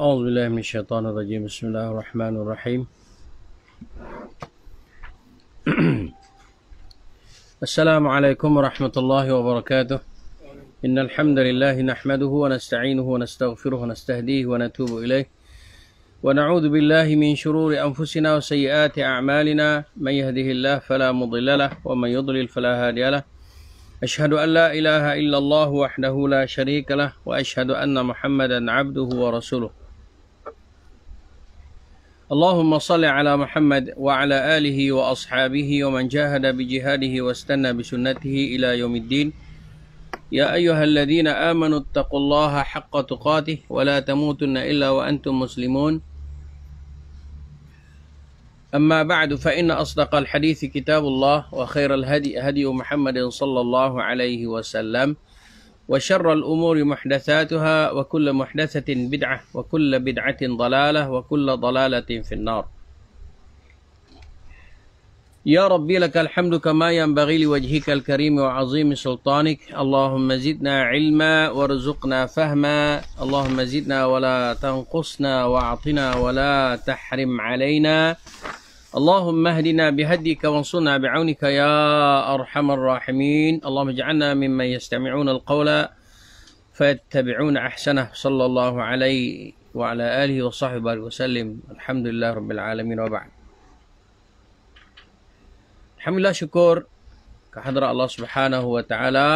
أعوذ بالله من الشيطان الرجيم بسم الله الرحمن الرحيم السلام عليكم ورحمة الله وبركاته إن الحمد لله نحمده ونستعينه ونستغفره ونستهديه ونتوب إليه ونعوذ بالله من شرور أنفسنا وسيئات أعمالنا من يهده الله فلا مضل له ومن يضلل فلا هادي له أشهد أن لا إله إلا الله وحده لا شريك له وأشهد أن محمدا عبده ورسوله اللهم صل على محمد وعلى آله وأصحابه ومن جاهد بجهاده واستنى بسنته إلى يوم الدين يا أيها الذين آمنوا اتقوا الله حق تقاته ولا تموتن إلا وأنتم مسلمون أما بعد فإن أصدق الحديث كتاب الله وخير الهدي هدي محمد صلى الله عليه وسلم وشر الأمور محدثاتها وكل محدثة بدعة وكل بدعة ضلالة وكل ضلالة في النار يا ربي لك الحمد كما ينبغي لوجهك الكريم وعظيم سلطانك اللهم زدنا علما وارزقنا فهما اللهم زدنا ولا تنقصنا واعطنا ولا تحرم علينا اللهم اهدنا بهديك وانصرنا بعونك يا أرحم الراحمين اللهم اجعلنا ممن يستمعون القول فيتبعون أحسنه صلى الله عليه وعلى آله وصحبه وسلم الحمد لله رب العالمين وبعد الحمد لله شكر كحضره الله سبحانه وتعالى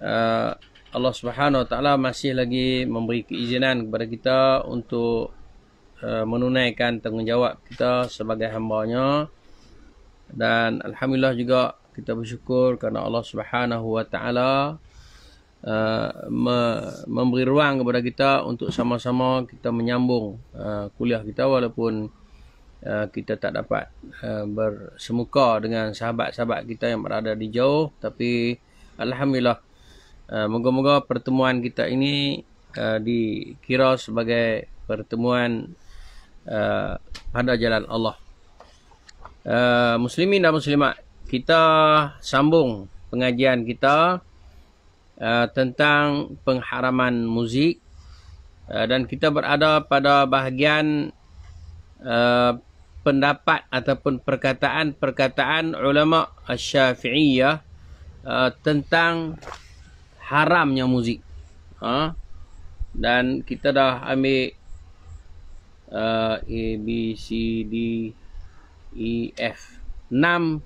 آه، الله سبحانه وتعالى masih lagi memberi keizinan kepada kita untuk Eh, menunaikan tanggungjawab kita sebagai hambanya dan alhamdulillah juga kita bersyukur kerana Allah Subhanahu Wa Taala eh, memberi ruang kepada kita untuk sama-sama kita menyambung uh, kuliah kita walaupun uh, kita tak dapat uh, bersemuka dengan sahabat-sahabat kita yang berada di jauh tapi alhamdulillah uh, moga-moga pertemuan kita ini uh, dikira sebagai pertemuan pada uh, jalan Allah. Uh, Muslimin dan Muslimat, kita sambung pengajian kita uh, tentang pengharaman muzik uh, dan kita berada pada bahagian uh, pendapat ataupun perkataan-perkataan ulama Syafi'iyah uh, tentang haramnya muzik. Uh, dan kita dah ambil uh, A B C D E F 6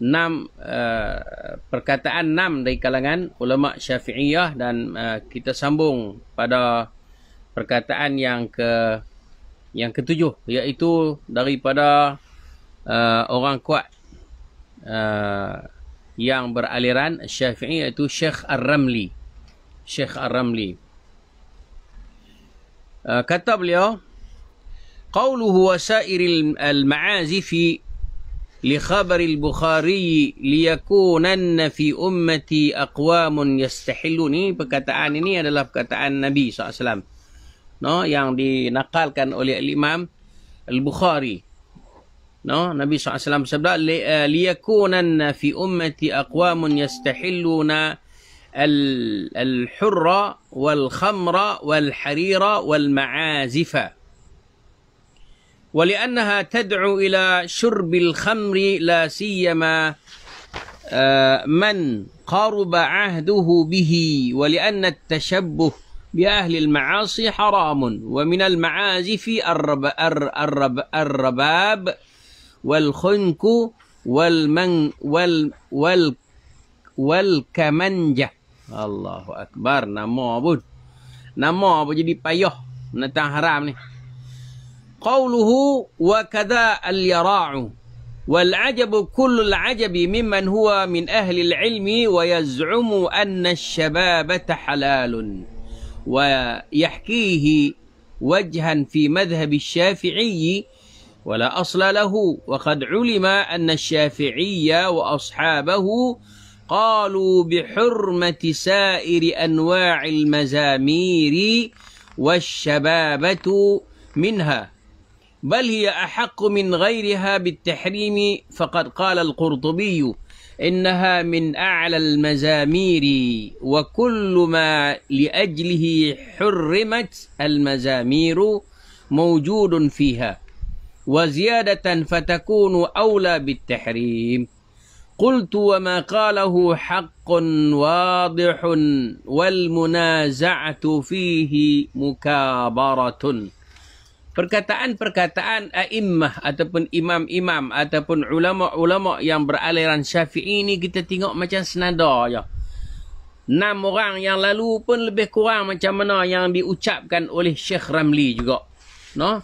6 uh, perkataan enam dari kalangan ulama Syafi'iyah dan uh, kita sambung pada perkataan yang ke yang ketujuh iaitu daripada uh, orang kuat uh, yang beraliran Syafi'i iaitu Sheikh Ar-Ramli Syekh Ar-Ramli uh, kata beliau قوله وسائر المعازي في لخبر البخاري liyakunanna fi ummati aqwamun yastahilu ni perkataan ini adalah perkataan Nabi SAW no yang dinakalkan oleh Imam Al-Bukhari no Nabi SAW sabda liyakunanna fi ummati aqwamun yastahilluna al-hurra wal khamra wal harira wal ma'azifa ولأنها تدعو إلى شرب الخمر لا سيما آه، من قرب عهده به ولأن التشبه بأهل المعاصي حرام ومن المعازف الرب الرب الرباب والخنك والمن وال وال والكمنجة الله أكبر نمو pun نمو pun جدي بيوه Menentang haram قوله وكذا اليراع والعجب كل العجب ممن هو من أهل العلم ويزعم أن الشبابة حلال ويحكيه وجها في مذهب الشافعي ولا أصل له وقد علم أن الشافعي وأصحابه قالوا بحرمة سائر أنواع المزامير والشبابة منها بل هي أحق من غيرها بالتحريم فقد قال القرطبي إنها من أعلى المزامير وكل ما لأجله حرمت المزامير موجود فيها وزيادة فتكون أولى بالتحريم قلت وما قاله حق واضح والمنازعة فيه مكابرة perkataan-perkataan a'immah ataupun imam-imam ataupun ulama'-ulama' yang beraliran syafi'i ni kita tengok macam senada je. Enam orang yang lalu pun lebih kurang macam mana yang diucapkan oleh Syekh Ramli juga. No?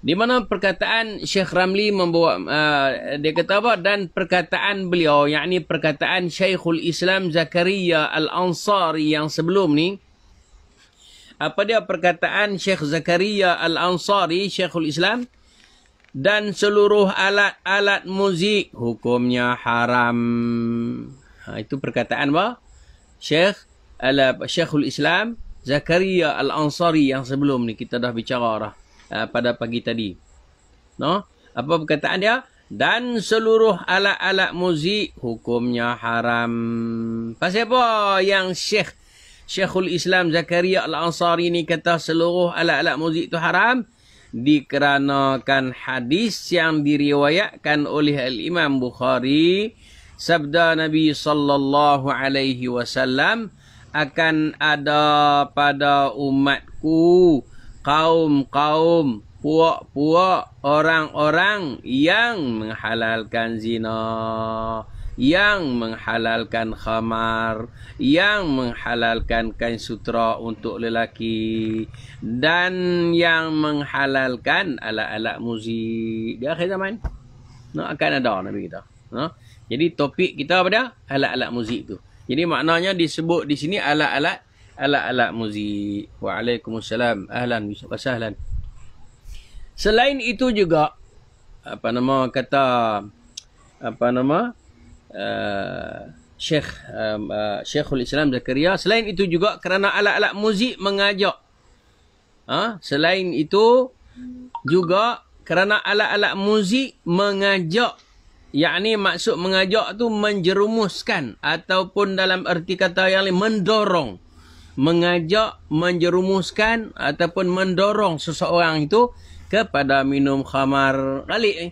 Di mana perkataan Syekh Ramli membawa, uh, dia kata apa? Dan perkataan beliau, yakni perkataan Syekhul Islam Zakaria Al-Ansari yang sebelum ni, apa dia perkataan Syekh Zakaria Al-Ansari, Syekhul Islam. Dan seluruh alat-alat muzik hukumnya haram. Ha, itu perkataan apa? Syekh ala Syekhul Islam Zakaria Al-Ansari yang sebelum ni kita dah bicara dah ha, uh, pada pagi tadi. No? Apa perkataan dia? Dan seluruh alat-alat muzik hukumnya haram. Pasal apa yang Syekh Syekhul Islam Zakaria Al-Ansari ni kata seluruh alat-alat muzik tu haram dikeranakan hadis yang diriwayatkan oleh Al-Imam Bukhari sabda Nabi sallallahu alaihi wasallam akan ada pada umatku kaum-kaum puak-puak orang-orang yang menghalalkan zina yang menghalalkan khamar, yang menghalalkan kain sutra untuk lelaki dan yang menghalalkan alat-alat muzik di akhir zaman. No, akan ada Nabi kita. No? Ha? Jadi topik kita apa pada alat-alat muzik tu. Jadi maknanya disebut di sini alat-alat alat-alat muzik. Waalaikumsalam. Ahlan wa sahlan. Selain itu juga apa nama kata apa nama Uh, Syekh um, uh, Syekhul Islam Zakaria selain itu juga kerana alat-alat muzik mengajak ha? selain itu juga kerana alat-alat muzik mengajak yakni maksud mengajak tu menjerumuskan ataupun dalam erti kata yang lain mendorong mengajak menjerumuskan ataupun mendorong seseorang itu kepada minum khamar balik ni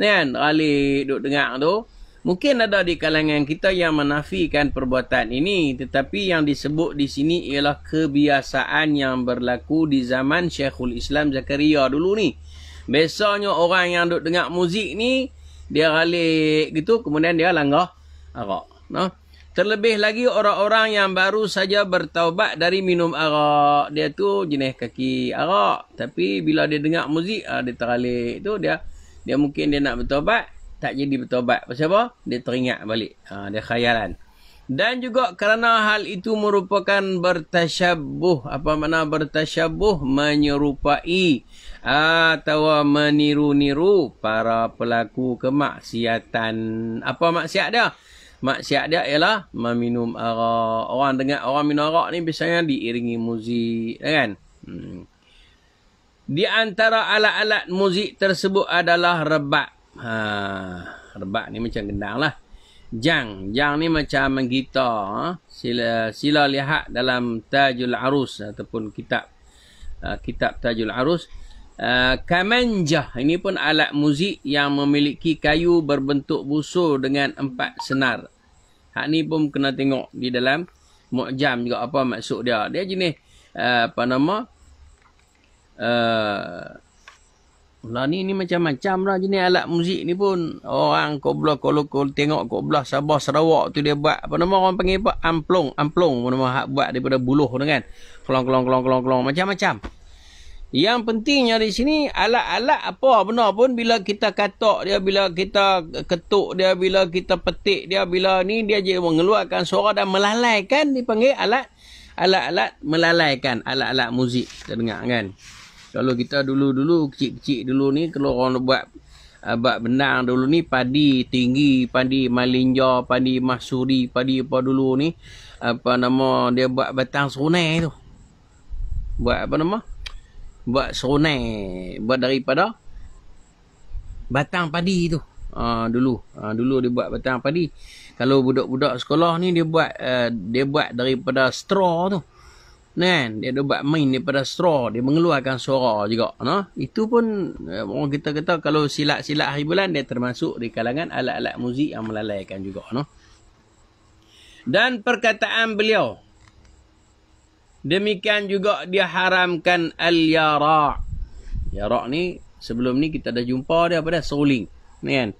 kan balik duduk dengar tu Mungkin ada di kalangan kita yang menafikan perbuatan ini tetapi yang disebut di sini ialah kebiasaan yang berlaku di zaman Syekhul Islam Zakaria dulu ni. Biasanya orang yang duk dengar muzik ni dia ralik gitu kemudian dia langgar arak. Nah. Terlebih lagi orang-orang yang baru saja bertaubat dari minum arak, dia tu jenis kaki arak tapi bila dia dengar muzik ah, dia teralik tu dia dia mungkin dia nak bertaubat tak jadi bertobat. Pasal apa? Dia teringat balik. Ha, dia khayalan. Dan juga kerana hal itu merupakan bertasyabuh. Apa makna bertasyabuh? Menyerupai ha, atau meniru-niru para pelaku kemaksiatan. Apa maksiat dia? Maksiat dia ialah meminum arak. Orang dengar orang minum arak ni biasanya diiringi muzik. Ya kan? Hmm. Di antara alat-alat muzik tersebut adalah rebak ha, rebak ni macam gendang lah. Jang, jang ni macam menggita. Ha. Sila, sila lihat dalam Tajul Arus ataupun kitab uh, kitab Tajul Arus. Uh, kamanjah ini pun alat muzik yang memiliki kayu berbentuk busur dengan empat senar. Hak ni pun kena tengok di dalam mukjam juga apa maksud dia. Dia jenis uh, apa nama? Uh, lah ni ni macam-macam lah jenis alat muzik ni pun. Orang kalau kolokol tengok koblah Sabah Sarawak tu dia buat apa nama orang panggil apa? Amplong, amplong apa nama hak buat daripada buluh tu kan. Kelong-kelong-kelong-kelong-kelong macam-macam. Yang pentingnya di sini alat-alat apa benda pun bila kita katok dia, bila kita ketuk dia, bila kita petik dia, bila ni dia je mengeluarkan suara dan melalaikan dipanggil alat alat-alat melalaikan alat-alat muzik kita dengar kan. Kalau kita dulu-dulu kecil-kecil dulu ni kalau orang buat uh, buat benang dulu ni padi tinggi, padi malinja, padi masuri, padi apa dulu ni apa nama dia buat batang serunai tu. Buat apa nama? Buat serunai, buat daripada batang padi tu. Uh, dulu, uh, dulu dia buat batang padi. Kalau budak-budak sekolah ni dia buat uh, dia buat daripada straw tu. Uh, Nen, kan? dia ada buat main daripada straw. Dia mengeluarkan suara juga. No? Itu pun eh, orang kita kata kalau silat-silat hari bulan, dia termasuk di kalangan alat-alat muzik yang melalaikan juga. No? Dan perkataan beliau. Demikian juga dia haramkan al-yara' Yara' ni sebelum ni kita dah jumpa dia pada seruling nen. Kan?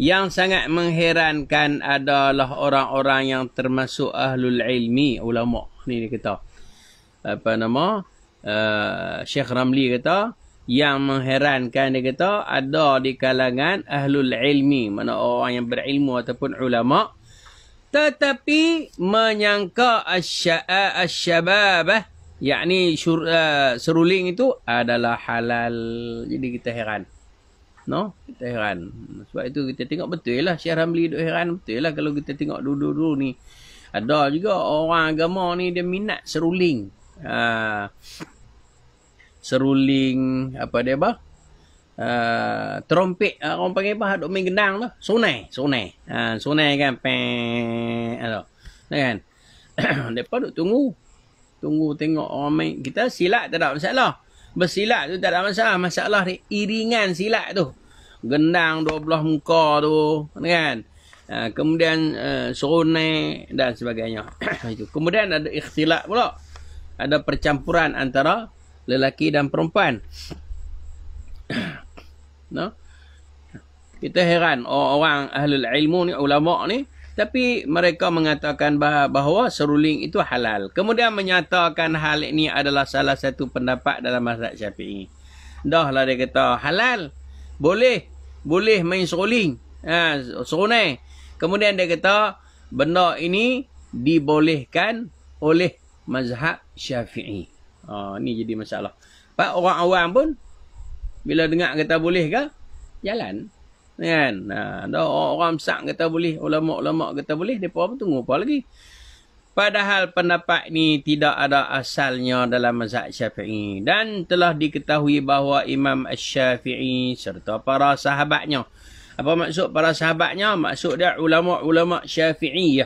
yang sangat mengherankan adalah orang-orang yang termasuk ahlul ilmi ulama ni dia kata apa nama uh, eh, Syekh Ramli kata yang mengherankan dia kata ada di kalangan ahlul ilmi mana orang yang berilmu ataupun ulama tetapi menyangka asya'a asyabab eh, yakni syur, uh, seruling itu adalah halal jadi kita heran no kita heran sebab itu kita tengok betul lah Syekh Ramli duk heran betul lah kalau kita tengok dulu-dulu ni ada juga orang agama ni dia minat seruling Ha. seruling apa dia bah? Ha, uh, trompet uh, ha, orang panggil apa hak main gendang tu sunai sunai ha, uh, sunai kan peng alo kan depa duk tunggu tunggu tengok orang main kita silat tak ada masalah bersilat tu tak ada masalah masalah ni iringan silat tu gendang 12 muka tu kan uh, kemudian uh, sunai dan sebagainya kemudian ada ikhtilat pula ada percampuran antara lelaki dan perempuan. no? Kita heran orang ahli ilmu ni, ulama ni. Tapi mereka mengatakan bahawa seruling itu halal. Kemudian menyatakan hal ini adalah salah satu pendapat dalam masyarakat syafi'i. Dah lah dia kata halal. Boleh. Boleh main seruling. Ha, serunai. Kemudian dia kata benda ini dibolehkan oleh mazhab syafi'i. Ha, ni jadi masalah. Pak orang awam pun bila dengar kata boleh ke? Jalan. Kan? Ha, ada orang, orang besar kata boleh. Ulama-ulama kata boleh. Dia pun tunggu apa lagi. Padahal pendapat ni tidak ada asalnya dalam mazhab syafi'i. Dan telah diketahui bahawa Imam Syafi'i serta para sahabatnya. Apa maksud para sahabatnya? Maksud dia ulama-ulama syafi'i.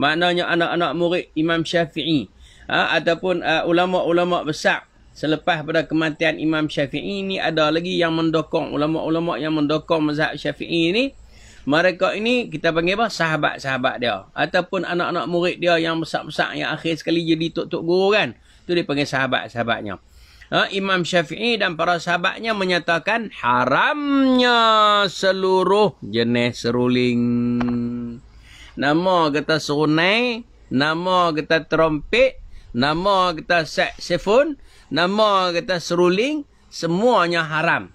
Maknanya anak-anak murid Imam Syafi'i ha, ataupun uh, ulama-ulama besar selepas pada kematian Imam Syafi'i ini ada lagi yang mendokong ulama-ulama yang mendokong mazhab Syafi'i ini mereka ini kita panggil apa sahabat-sahabat dia ataupun anak-anak murid dia yang besar-besar yang akhir sekali jadi tok-tok guru kan tu dia panggil sahabat-sahabatnya ha, Imam Syafi'i dan para sahabatnya menyatakan haramnya seluruh jenis seruling nama kata serunai nama kata trompet nama kita set sifon, nama kita seruling, semuanya haram.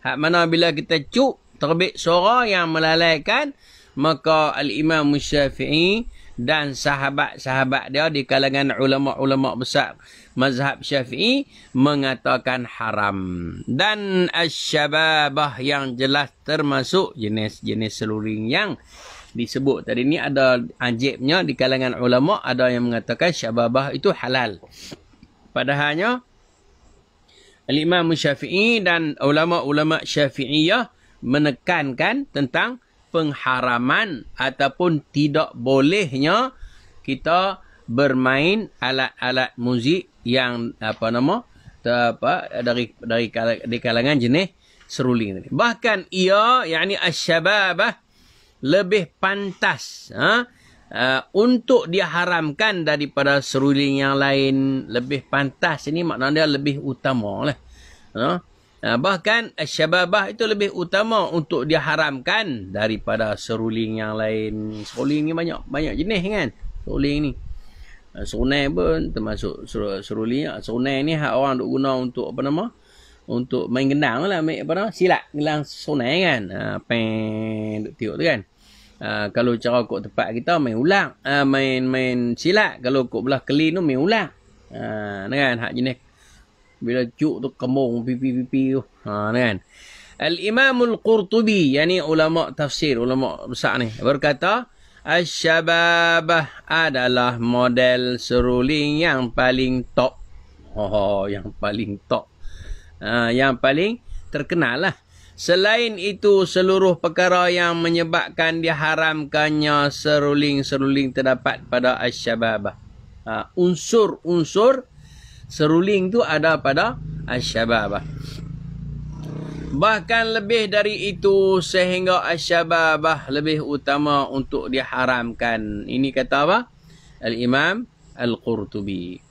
Hak mana bila kita cuk terbit suara yang melalaikan, maka al-Imam Musyafi'i dan sahabat-sahabat dia di kalangan ulama-ulama besar mazhab Syafi'i mengatakan haram. Dan asyababah yang jelas termasuk jenis-jenis seruling yang disebut tadi ni ada ajibnya di kalangan ulama ada yang mengatakan syababah itu halal padahalnya al-imam syafi'i dan ulama-ulama syafi'iyah menekankan tentang pengharaman ataupun tidak bolehnya kita bermain alat-alat muzik yang apa nama apa dari dari kalangan jenis seruling ini. Bahkan ia yakni asyababah lebih pantas ha, uh, untuk diharamkan daripada seruling yang lain lebih pantas ini maknanya lebih utama lah. Uh, bahkan syababah itu lebih utama untuk diharamkan daripada seruling yang lain. Seruling ni banyak banyak jenis kan. Seruling ni uh, serunai pun termasuk seruling. Sunai ni orang duk guna untuk apa nama? untuk main gendang lah main apa nama silat gendang sonai kan ha pen duk tiup tu kan ha, kalau cara kok tempat kita main ulang ha, main main silat kalau kok belah keli tu main ulang ha kan hak jenis bila cuk tu kemung pipi pipi tu ha kan al imam al qurtubi yani ulama tafsir ulama besar ni berkata Asyabab adalah model seruling yang paling top. Oh, yang paling top. Ha, yang paling terkenal lah. Selain itu, seluruh perkara yang menyebabkan diharamkannya seruling-seruling terdapat pada Asyababah. Ha, unsur-unsur seruling tu ada pada Asyababah. Bahkan lebih dari itu sehingga Asyababah lebih utama untuk diharamkan. Ini kata apa? Al-Imam Al-Qurtubi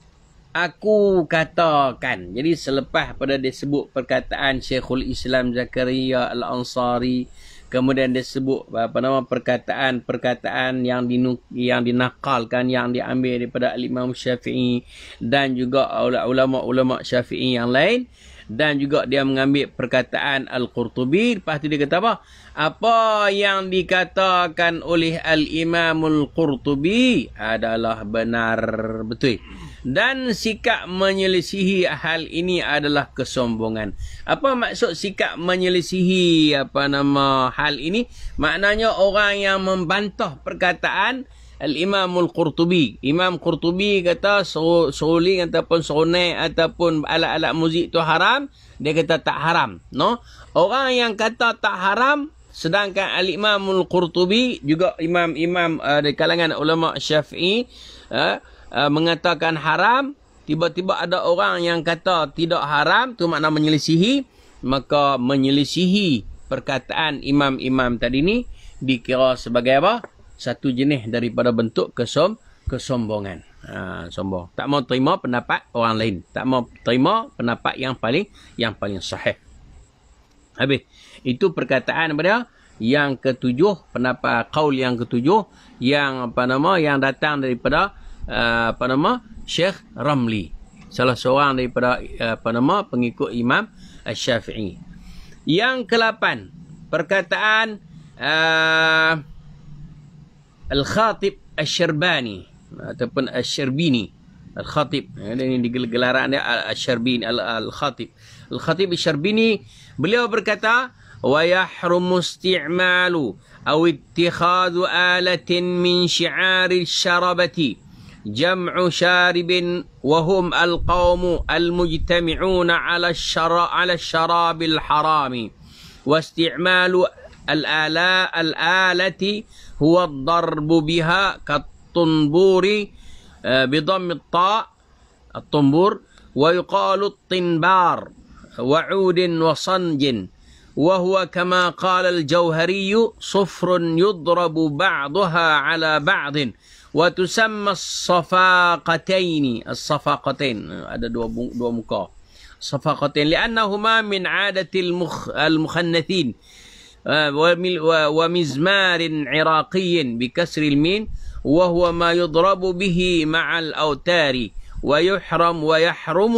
aku katakan. Jadi selepas pada dia sebut perkataan Syekhul Islam Zakaria Al-Ansari. Kemudian dia sebut apa nama perkataan-perkataan yang yang dinakalkan yang diambil daripada Imam Syafi'i dan juga ulama-ulama Syafi'i yang lain dan juga dia mengambil perkataan Al-Qurtubi lepas tu dia kata apa apa yang dikatakan oleh Al-Imamul Qurtubi adalah benar betul dan sikap menyelisihi hal ini adalah kesombongan. Apa maksud sikap menyelisihi apa nama hal ini? Maknanya orang yang membantah perkataan Al-Imam Al-Qurtubi. Imam Qurtubi kata suling ataupun sonai ataupun alat-alat muzik itu haram, dia kata tak haram, no? Orang yang kata tak haram sedangkan Al-Imam Al-Qurtubi juga imam-imam uh, di kalangan ulama Syafi'i uh, uh, mengatakan haram, tiba-tiba ada orang yang kata tidak haram, tu makna menyelisihi, maka menyelisihi perkataan imam-imam tadi ni dikira sebagai apa? Satu jenis daripada bentuk kesom kesombongan. Ha, sombong. Tak mau terima pendapat orang lain. Tak mau terima pendapat yang paling yang paling sahih. Habis. Itu perkataan apa dia? Yang ketujuh, pendapat kaul yang ketujuh yang apa nama yang datang daripada Ah, apa nama Syekh Ramli salah seorang daripada ah, apa nama pengikut Imam Syafi'i yang kelapan perkataan uh, Al-Khatib Asy-Syarbani ataupun Asy-Syarbini Al-Khatib ini eh, digelaran dia Asy-Syarbini Al-Khatib Al-Khatib Asy-Syarbini beliau berkata wa yahrumu isti'malu aw ittikhadhu alatin min syi'ari syarabati جمع شارب وهم القوم المجتمعون على الشراب, على الشراب الحرام واستعمال الآلاء الآلة هو الضرب بها كالطنبور آه، بضم الطاء الطنبور ويقال الطنبار وعود وصنج وهو كما قال الجوهري صفر يضرب بعضها على بعض وتسمى الصفاقتين الصفاقتين هذا دو, دو مكا صفاقتين لأنهما من عادة المخ المخنثين آه، ومزمار عراقي بكسر المين وهو ما يضرب به مع الأوتار ويحرم ويحرم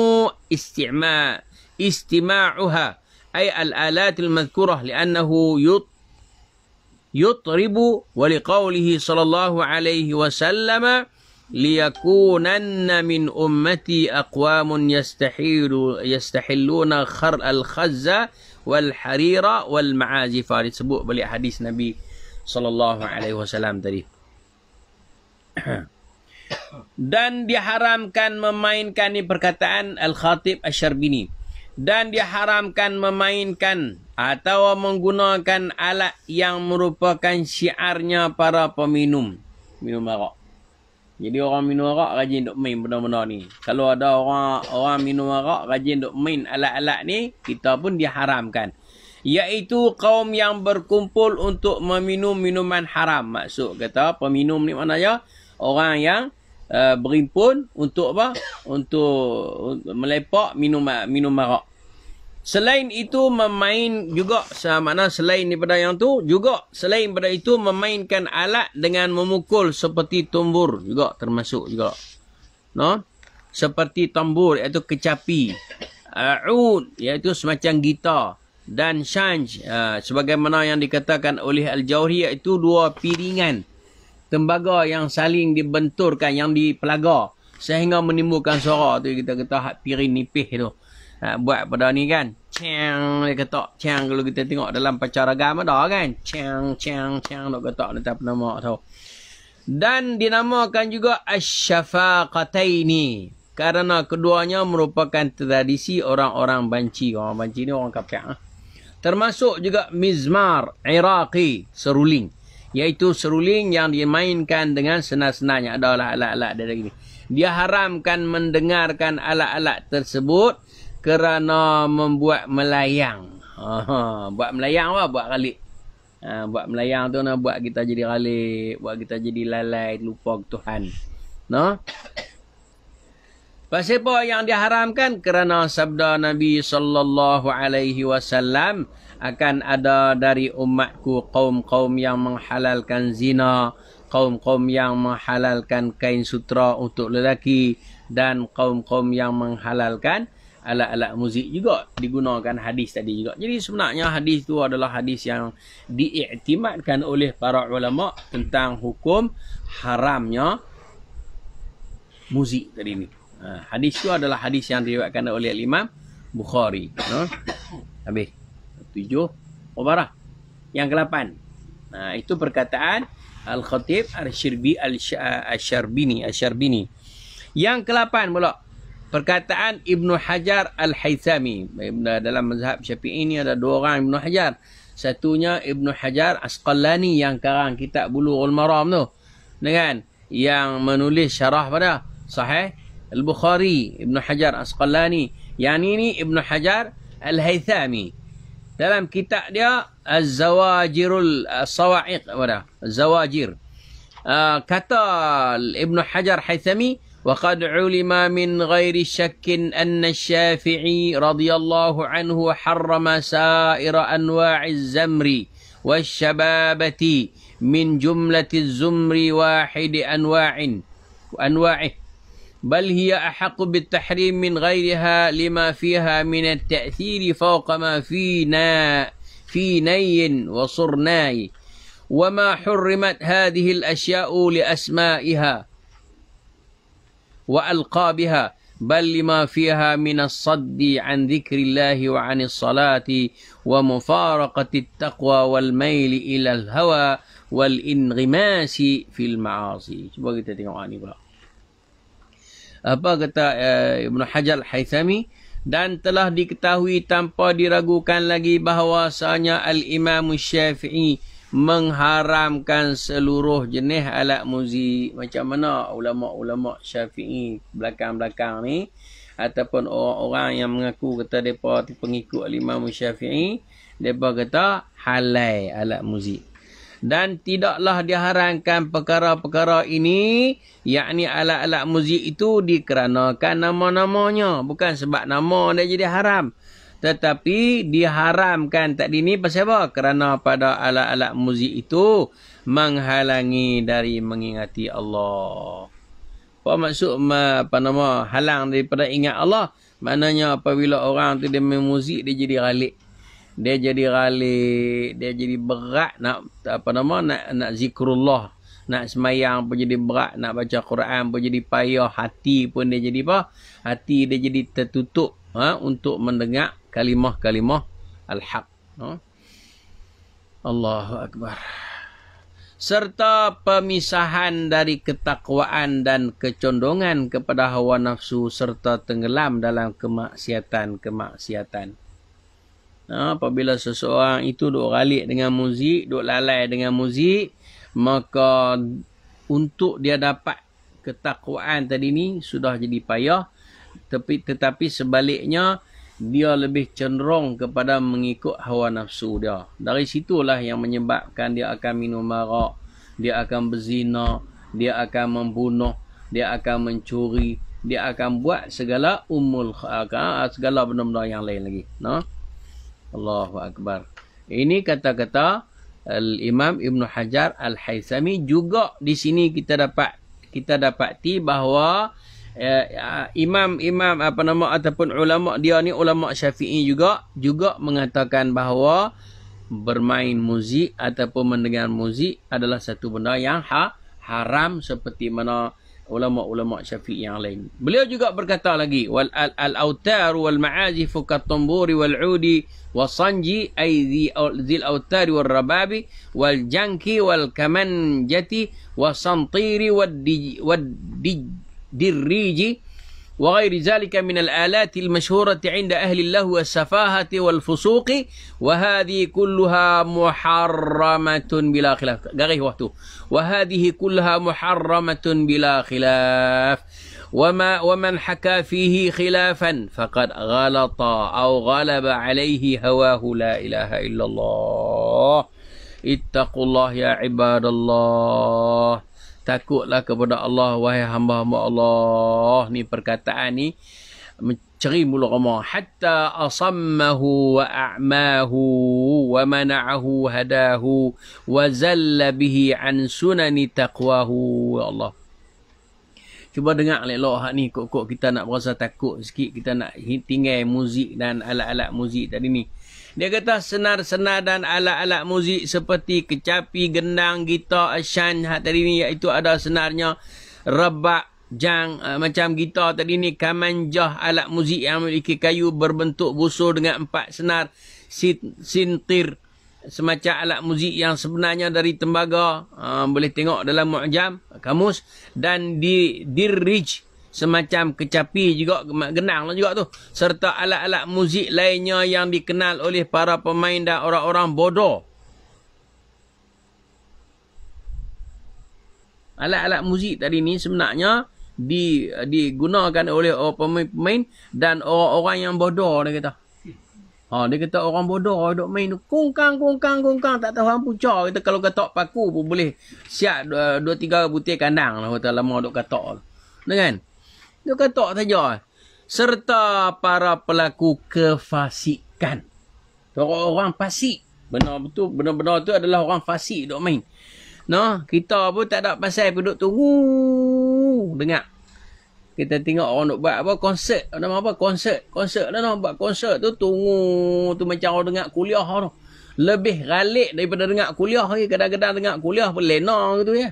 استماع استماعها أي الآلات المذكورة لأنه يط يطرب ولقوله صلى الله عليه وسلم ليكونن من أمتي أقوام يستحيل يستحلون خر الخز والحرير والمعازف فارسبوء بلحديث نبي صلى الله عليه وسلم تريه dan diharamkan memainkan ini perkataan Al-Khatib Asyarbini dan diharamkan memainkan atau menggunakan alat yang merupakan syiarnya para peminum minum arak. Jadi orang minum arak rajin duk main benda-benda ni. Kalau ada orang orang minum arak rajin duk main alat-alat ni, kita pun diharamkan. Iaitu kaum yang berkumpul untuk meminum minuman haram. Maksud kata peminum ni mana ya orang yang uh, berimpun untuk apa? Untuk, untuk melepak minum minum arak. Selain itu memain juga mana selain daripada yang tu juga selain daripada itu memainkan alat dengan memukul seperti tumbur juga termasuk juga. No? Seperti tambur iaitu kecapi. Aud iaitu semacam gitar dan shanj uh, ah, sebagaimana yang dikatakan oleh Al-Jauhri iaitu dua piringan tembaga yang saling dibenturkan yang dipelaga sehingga menimbulkan suara tu kita kata hak piring nipih tu. Ha, buat pada ni kan chang dia ketok chang kalau kita tengok dalam pacara agama dah kan chang chang chang nak ketok ni tak nama tau dan dinamakan juga asyafaqataini kerana keduanya merupakan tradisi orang-orang banci orang banci ni orang kafir ha? Ah. termasuk juga mizmar iraqi seruling iaitu seruling yang dimainkan dengan senar-senarnya adalah alat-alat dari ini dia haramkan mendengarkan alat-alat tersebut kerana membuat melayang. Ha, ha. buat melayang apa? Buat ralik. Ha, buat melayang tu nak buat kita jadi ralik, buat kita jadi lalai, lupa Tuhan. No? Pasal apa yang diharamkan? Kerana sabda Nabi sallallahu alaihi wasallam akan ada dari umatku kaum-kaum yang menghalalkan zina, kaum-kaum yang menghalalkan kain sutra untuk lelaki dan kaum-kaum yang menghalalkan alat-alat muzik juga digunakan hadis tadi juga. Jadi sebenarnya hadis itu adalah hadis yang diiktimatkan oleh para ulama tentang hukum haramnya muzik tadi ni. Ha, hadis itu adalah hadis yang diriwayatkan oleh Imam Bukhari. No? Ha, habis. Tujuh. Obara Yang ke-8. Nah, ha, itu perkataan Al-Khatib Al-Syarbini. Al-Syarbini. Yang ke-8 pula perkataan Ibnu Hajar Al-Haythami. Dalam mazhab Syafi'i ini ada dua orang Ibnu Hajar. Satunya Ibnu Hajar Asqalani yang karang kitab bulu Maram tu. Dengan yang menulis syarah pada sahih Al-Bukhari Ibnu Hajar Asqalani. Yang ini Ibnu Hajar Al-Haythami. Dalam kitab dia Az-Zawajirul uh, Sawa'iq pada Az-Zawajir. Uh, kata Ibn Hajar Haythami وقد علم من غير شك أن الشافعي رضي الله عنه حرم سائر أنواع الزمر والشبابة من جملة الزمر واحد أنواع أنواعه بل هي أحق بالتحريم من غيرها لما فيها من التأثير فوق ما فينا في ني وصرناي وما حرمت هذه الأشياء لأسمائها وألقى بها بل لما فيها من الصد عن ذكر الله وعن الصلاة ومفارقة التقوى والميل إلى الهوى والإنغماس في المعاصي Apa kata uh, Ibn Hajar al-Haythami? Dan telah diketahui tanpa diragukan lagi bahawasanya Al-Imam Syafi'i mengharamkan seluruh jenis alat muzik macam mana ulama-ulama Syafi'i belakang-belakang ni ataupun orang-orang yang mengaku kata depa pengikut Imam Syafi'i depa kata halal alat muzik dan tidaklah diharamkan perkara-perkara ini yakni alat-alat muzik itu dikerana nama-namanya bukan sebab nama dia jadi haram tetapi diharamkan tak dini pasal apa? Kerana pada alat-alat muzik itu menghalangi dari mengingati Allah. Apa maksud apa nama halang daripada ingat Allah? Maknanya apabila orang tu dia main muzik dia jadi ralik. Dia jadi ralik, dia jadi berat nak apa nama nak nak zikrullah, nak semayang pun jadi berat, nak baca Quran pun jadi payah, hati pun dia jadi apa? hati dia jadi tertutup ha, untuk mendengar kalimah-kalimah al-haq. Ha. Allahu akbar. Serta pemisahan dari ketakwaan dan kecondongan kepada hawa nafsu serta tenggelam dalam kemaksiatan-kemaksiatan. Ha, apabila seseorang itu duk ralik dengan muzik, duk lalai dengan muzik, maka untuk dia dapat ketakwaan tadi ni sudah jadi payah tetapi, tetapi sebaliknya dia lebih cenderung kepada mengikut hawa nafsu dia. Dari situlah yang menyebabkan dia akan minum marak, dia akan berzina, dia akan membunuh, dia akan mencuri, dia akan buat segala umul ah, segala benda-benda yang lain lagi. No? Allahu Akbar. Ini kata-kata Al-Imam eh, Ibn Hajar Al-Haythami juga di sini kita dapat kita dapati bahawa Eh, ah, imam imam apa nama ataupun ulama dia ni ulama Syafi'i juga juga mengatakan bahawa bermain muzik ataupun mendengar muzik adalah satu benda yang ha, haram seperti mana ulama-ulama Syafi'i yang lain. Beliau juga berkata lagi wal al autar wal ma'azif ka tamburi wal udi wa sanji ay zil autar wal rababi wal janki wal kamanjati wa santiri wad dij بالريج وغير ذلك من الآلات المشهورة عند أهل الله والسفاهة والفسوق وهذه كلها محرمة بلا خلاف غير وقته وهذه كلها محرمة بلا خلاف وما ومن حكى فيه خلافا فقد غلط أو غلب عليه هواه لا إله إلا الله اتقوا الله يا عباد الله takutlah kepada Allah wahai hamba hamba Allah ni perkataan ni menceri mulut Umar hatta asammahu wa a'mahu wa mana'ahu hadahu wa zalla bihi an sunani taqwahu ya Allah Cuba dengar lek lok hak ni kok-kok kita nak berasa takut sikit kita nak tinggal muzik dan alat-alat muzik tadi ni dia kata senar-senar dan alat-alat muzik seperti kecapi, gendang, gitar, asyan ha, tadi ni iaitu ada senarnya rebak, jang uh, macam gitar tadi ni kamanjah alat muzik yang memiliki kayu berbentuk busur dengan empat senar sintir semacam alat muzik yang sebenarnya dari tembaga uh, boleh tengok dalam mu'jam kamus dan di dirij semacam kecapi juga genang lah juga tu serta alat-alat muzik lainnya yang dikenal oleh para pemain dan orang-orang bodoh alat-alat muzik tadi ni sebenarnya di digunakan oleh orang pemain dan orang-orang yang bodoh dia kata ha dia kata orang bodoh duk main kungkang kungkang kungkang tak tahu hampu cah kita kalau katak paku pun boleh siap dua, dua tiga butir kandang lah kata lama duk ketok tu kan dia kata saja. Serta para pelaku kefasikan. Orang-orang fasik. Benar betul, benar-benar tu adalah orang fasik duk main. No, kita pun tak ada pasal pun duk tunggu. Dengar. Kita tengok orang duk buat apa? Konsert. Nama apa? Konsert. Konsert lah no. Buat konsert tu tunggu. Tu macam orang dengar kuliah tu. Lebih ralik daripada dengar kuliah. Kadang-kadang dengar kuliah pun lena gitu ya.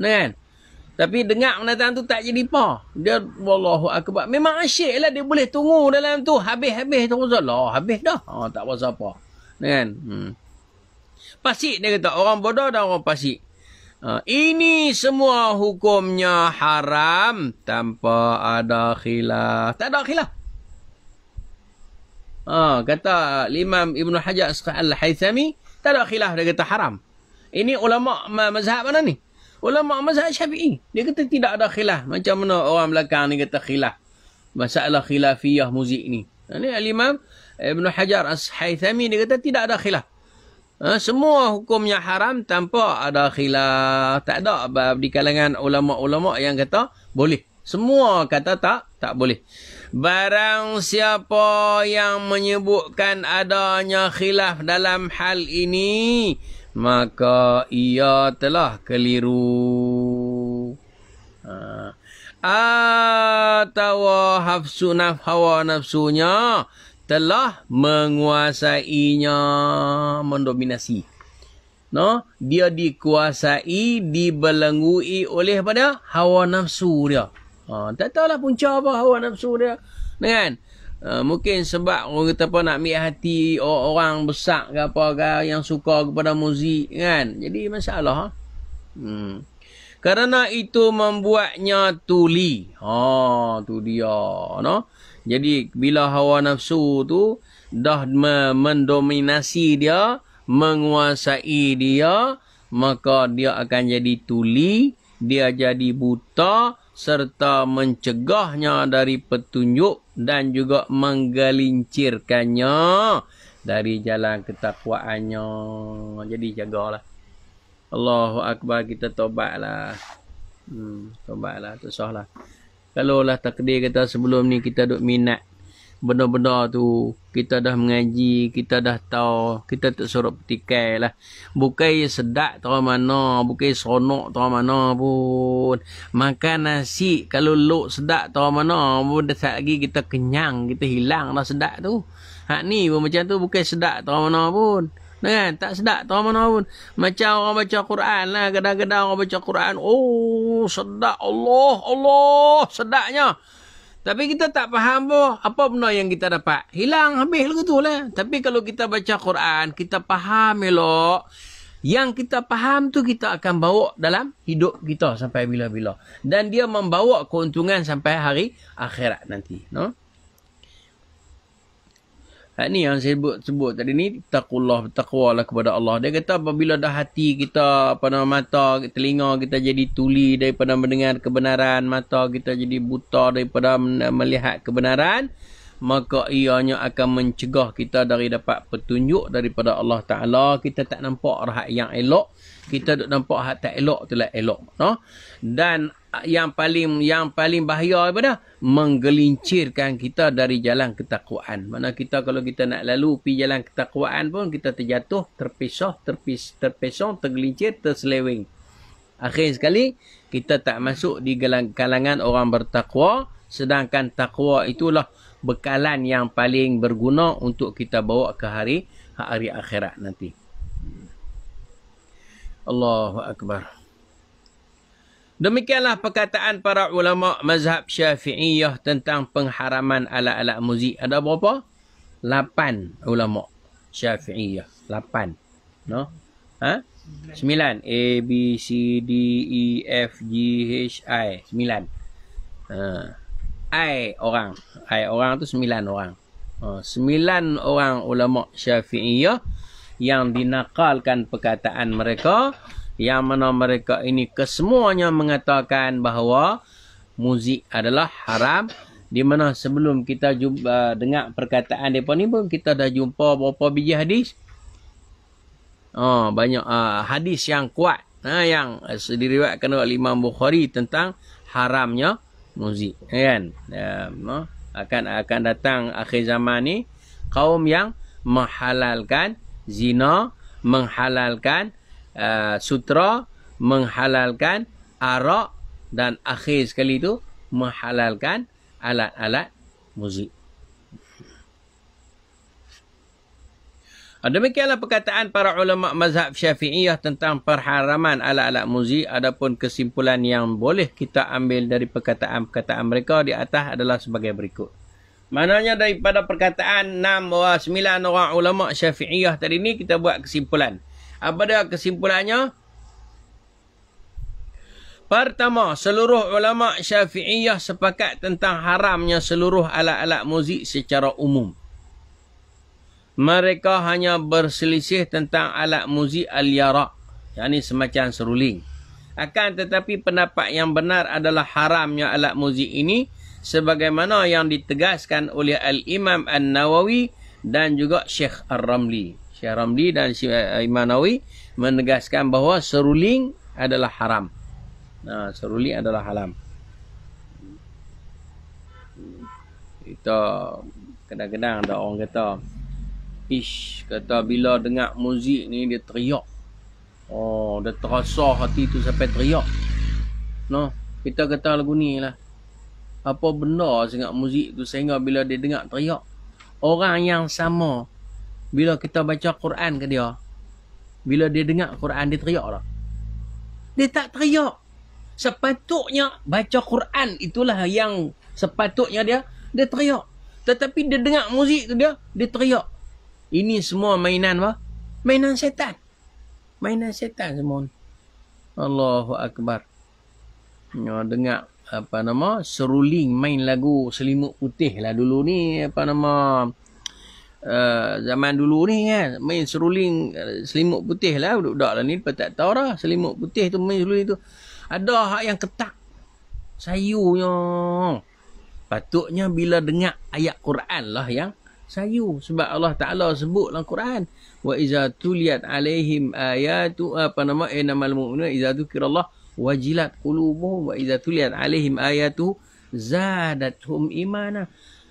Mana kan? Tapi dengar menatang tu tak jadi pah. Dia wallahu akbar. Memang asyik lah dia boleh tunggu dalam tu. Habis-habis tu. Allah, habis dah. Ha, tak pasal apa. Kan? Hmm. Pasik dia kata. Orang bodoh dan orang pasik. Ha, ini semua hukumnya haram tanpa ada khilaf. Tak ada khilaf. Ha, kata Imam Ibn Hajar Al-Haythami. Tak ada khilaf. Dia kata haram. Ini ulama' mazhab mana ni? ulama mazhab syafi'i. Dia kata tidak ada khilaf. Macam mana orang belakang ni kata khilaf. Masalah khilafiyah muzik ni. Ini ha, Al-Imam Ibn Hajar As-Haythami dia kata tidak ada khilaf. Ha, semua hukumnya haram tanpa ada khilaf. Tak ada di kalangan ulama-ulama yang kata boleh. Semua kata tak, tak boleh. Barang siapa yang menyebutkan adanya khilaf dalam hal ini, maka ia telah keliru. Ha. Atau hafsu nafhawa nafsunya telah menguasainya, mendominasi. No, dia dikuasai, dibelenggui oleh pada hawa nafsu dia. Ha, tak tahulah punca apa hawa nafsu dia. Dengan, Uh, mungkin sebab orang kata apa nak ambil hati orang, -orang besar ke apa ke yang suka kepada muzik kan. Jadi masalah. Ha? Hmm. Kerana itu membuatnya tuli. Ha tu dia. No? Jadi bila hawa nafsu tu dah mendominasi dia, menguasai dia, maka dia akan jadi tuli, dia jadi buta, serta mencegahnya dari petunjuk dan juga menggelincirkannya dari jalan ketakwaannya. Jadi jagalah. Allahu Akbar kita tobatlah. Hmm, tobatlah, tersahlah. Kalau lah takdir kita sebelum ni kita duk minat benda-benda tu kita dah mengaji, kita dah tahu, kita tak suruh petikai lah. Bukai sedak tau mana, bukai sonok tau mana pun. Makan nasi, kalau luk sedak tau mana pun, dah saat lagi kita kenyang, kita hilang lah sedak tu. Hak ni pun macam tu, bukai sedak tau mana pun. Kan? Tak sedap tau mana pun. Macam orang baca Quran lah, kadang-kadang orang baca Quran, oh sedap Allah, Allah sedapnya. Tapi kita tak faham pun apa benda yang kita dapat. Hilang habis lagu tu lah. Tapi kalau kita baca Quran, kita faham elok. Yang kita faham tu kita akan bawa dalam hidup kita sampai bila-bila. Dan dia membawa keuntungan sampai hari akhirat nanti. No? Ha, ni yang saya sebut, sebut tadi ni takullah bertakwalah kepada Allah. Dia kata apabila dah hati kita pada mata, telinga kita jadi tuli daripada mendengar kebenaran, mata kita jadi buta daripada melihat kebenaran, maka ianya akan mencegah kita dari dapat petunjuk daripada Allah Taala. Kita tak nampak rahat yang elok kita duk nampak hak tak elok tu lah elok no? dan yang paling yang paling bahaya apa dah menggelincirkan kita dari jalan ketakwaan mana kita kalau kita nak lalu pi jalan ketakwaan pun kita terjatuh terpisah terpis terpesong tergelincir terseleweng akhir sekali kita tak masuk di kalangan orang bertakwa sedangkan takwa itulah bekalan yang paling berguna untuk kita bawa ke hari hari akhirat nanti Allahu Akbar. Demikianlah perkataan para ulama mazhab syafi'iyah tentang pengharaman alat-alat muzik. Ada berapa? Lapan ulama syafi'iyah. Lapan. No? Ha? Sembilan. A, B, C, D, E, F, G, H, I. Sembilan. Ha. I orang. I orang tu sembilan orang. Ha. Sembilan orang ulama syafi'iyah yang dinakalkan perkataan mereka yang mana mereka ini kesemuanya mengatakan bahawa muzik adalah haram di mana sebelum kita jumpa, uh, dengar perkataan depa ni pun kita dah jumpa beberapa biji hadis oh banyak uh, hadis yang kuat uh, yang uh, diriwayatkan oleh Imam Bukhari tentang haramnya muzik kan uh, akan akan datang akhir zaman ni kaum yang menghalalkan zina menghalalkan uh, sutra menghalalkan arak dan akhir sekali itu menghalalkan alat-alat muzik Demikianlah perkataan para ulama mazhab syafi'iyah tentang perharaman alat-alat muzik. Adapun kesimpulan yang boleh kita ambil dari perkataan-perkataan mereka di atas adalah sebagai berikut. Maknanya daripada perkataan 6 orang 9 orang ulama Syafi'iyah tadi ni kita buat kesimpulan. Apa dia kesimpulannya? Pertama, seluruh ulama Syafi'iyah sepakat tentang haramnya seluruh alat-alat muzik secara umum. Mereka hanya berselisih tentang alat muzik al-yara, yakni semacam seruling. Akan tetapi pendapat yang benar adalah haramnya alat muzik ini sebagaimana yang ditegaskan oleh al-Imam An-Nawawi dan juga Syekh Ar-Ramli. Syekh Ramli dan Syekh eh, Imam Nawawi menegaskan bahawa seruling adalah haram. Nah, seruling adalah haram. Kita kadang-kadang ada orang kata, "Ish, kata bila dengar muzik ni dia teriak." Oh, dia terasa hati tu sampai teriak. No, kita kata lagu ni lah apa benda sangat muzik tu sehingga bila dia dengar teriak orang yang sama bila kita baca Quran ke dia bila dia dengar Quran dia teriak lah dia tak teriak sepatutnya baca Quran itulah yang sepatutnya dia dia teriak tetapi dia dengar muzik tu dia dia teriak ini semua mainan apa mainan setan mainan setan semua Allahu Akbar Ya, dengar apa nama seruling main lagu selimut putih lah dulu ni apa nama uh, zaman dulu ni kan main seruling eh, selimut putih lah budak-budak lah ni lepas tak tahu lah selimut putih tu main seruling tu ada hak yang ketak sayu sayunya patutnya bila dengar ayat Quran lah yang sayu sebab Allah Taala sebut dalam Quran wa iza tuliyat alaihim ayatu apa nama inamal mu'minun iza dzikrallah wajilat qulubuhum wa idza tuliyat alaihim ayatu zadatuhum imana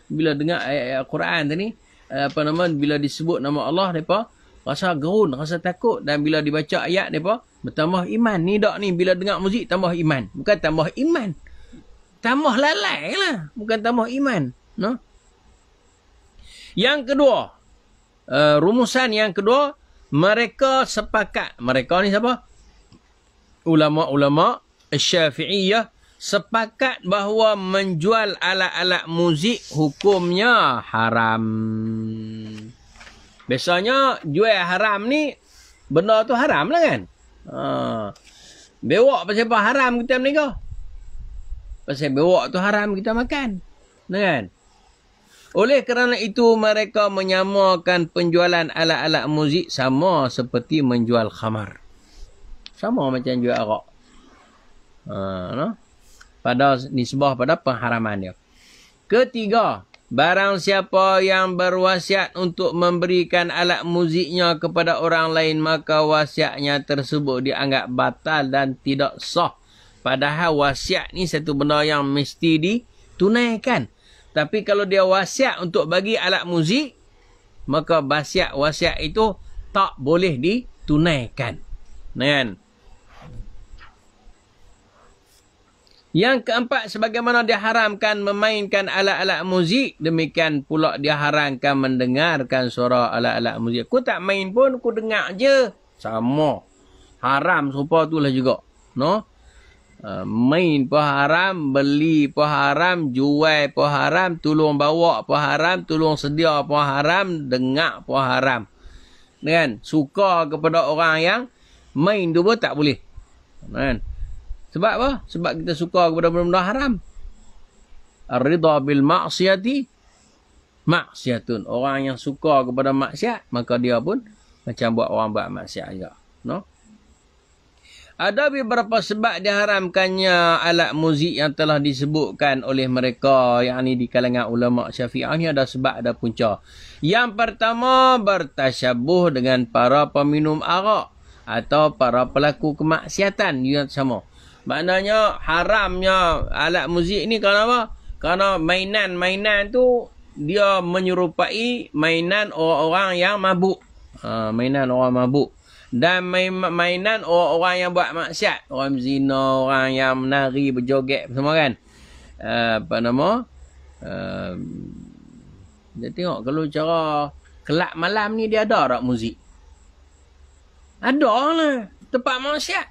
bila dengar ayat-ayat Quran tadi eh, apa nama bila disebut nama Allah depa rasa gerun rasa takut dan bila dibaca ayat depa bertambah iman ni dak ni bila dengar muzik tambah iman bukan tambah iman tambah lalai lah bukan tambah iman no yang kedua uh, rumusan yang kedua mereka sepakat mereka ni siapa ulama-ulama syafi'iyah sepakat bahawa menjual alat-alat muzik hukumnya haram. Biasanya jual haram ni benda tu haram lah kan? Ha. Bewak pasal apa haram kita menikah? Pasal bewak tu haram kita makan. Kan? Oleh kerana itu mereka menyamakan penjualan alat-alat muzik sama seperti menjual khamar. Sama macam jual arak. Ha, no? Pada nisbah pada pengharaman dia. Ketiga, barang siapa yang berwasiat untuk memberikan alat muziknya kepada orang lain, maka wasiatnya tersebut dianggap batal dan tidak sah. Padahal wasiat ni satu benda yang mesti ditunaikan. Tapi kalau dia wasiat untuk bagi alat muzik, maka wasiat-wasiat itu tak boleh ditunaikan. Nah, kan? Yang keempat, sebagaimana diharamkan memainkan alat-alat muzik, demikian pula diharamkan mendengarkan suara alat-alat muzik. Aku tak main pun, aku dengar je. Sama. Haram Supaya tu lah juga. No? Uh, main pun haram, beli pun haram, jual pun haram, tolong bawa pun haram, tolong sedia pun haram, dengar pun haram. Kan? Suka kepada orang yang main tu pun tak boleh. Kan? Sebab apa? Sebab kita suka kepada benda-benda haram. Ar-ridha bil ma'siyati ma'siyatun. Orang yang suka kepada maksiat, maka dia pun macam buat orang buat maksiat aja. No? Ada beberapa sebab diharamkannya alat muzik yang telah disebutkan oleh mereka yang ini di kalangan ulama syafi'ah ini ada sebab ada punca. Yang pertama bertasyabuh dengan para peminum arak atau para pelaku kemaksiatan yang sama. Maknanya haramnya alat muzik ni kerana apa? Kerana mainan-mainan tu dia menyerupai mainan orang-orang yang mabuk. Ha, mainan orang mabuk. Dan main, mainan orang-orang yang buat maksiat. Orang zina, orang yang menari, berjoget semua kan. Uh, apa nama? Uh, dia tengok kalau cara kelab malam ni dia ada tak muzik? Ada lah. Tempat maksiat.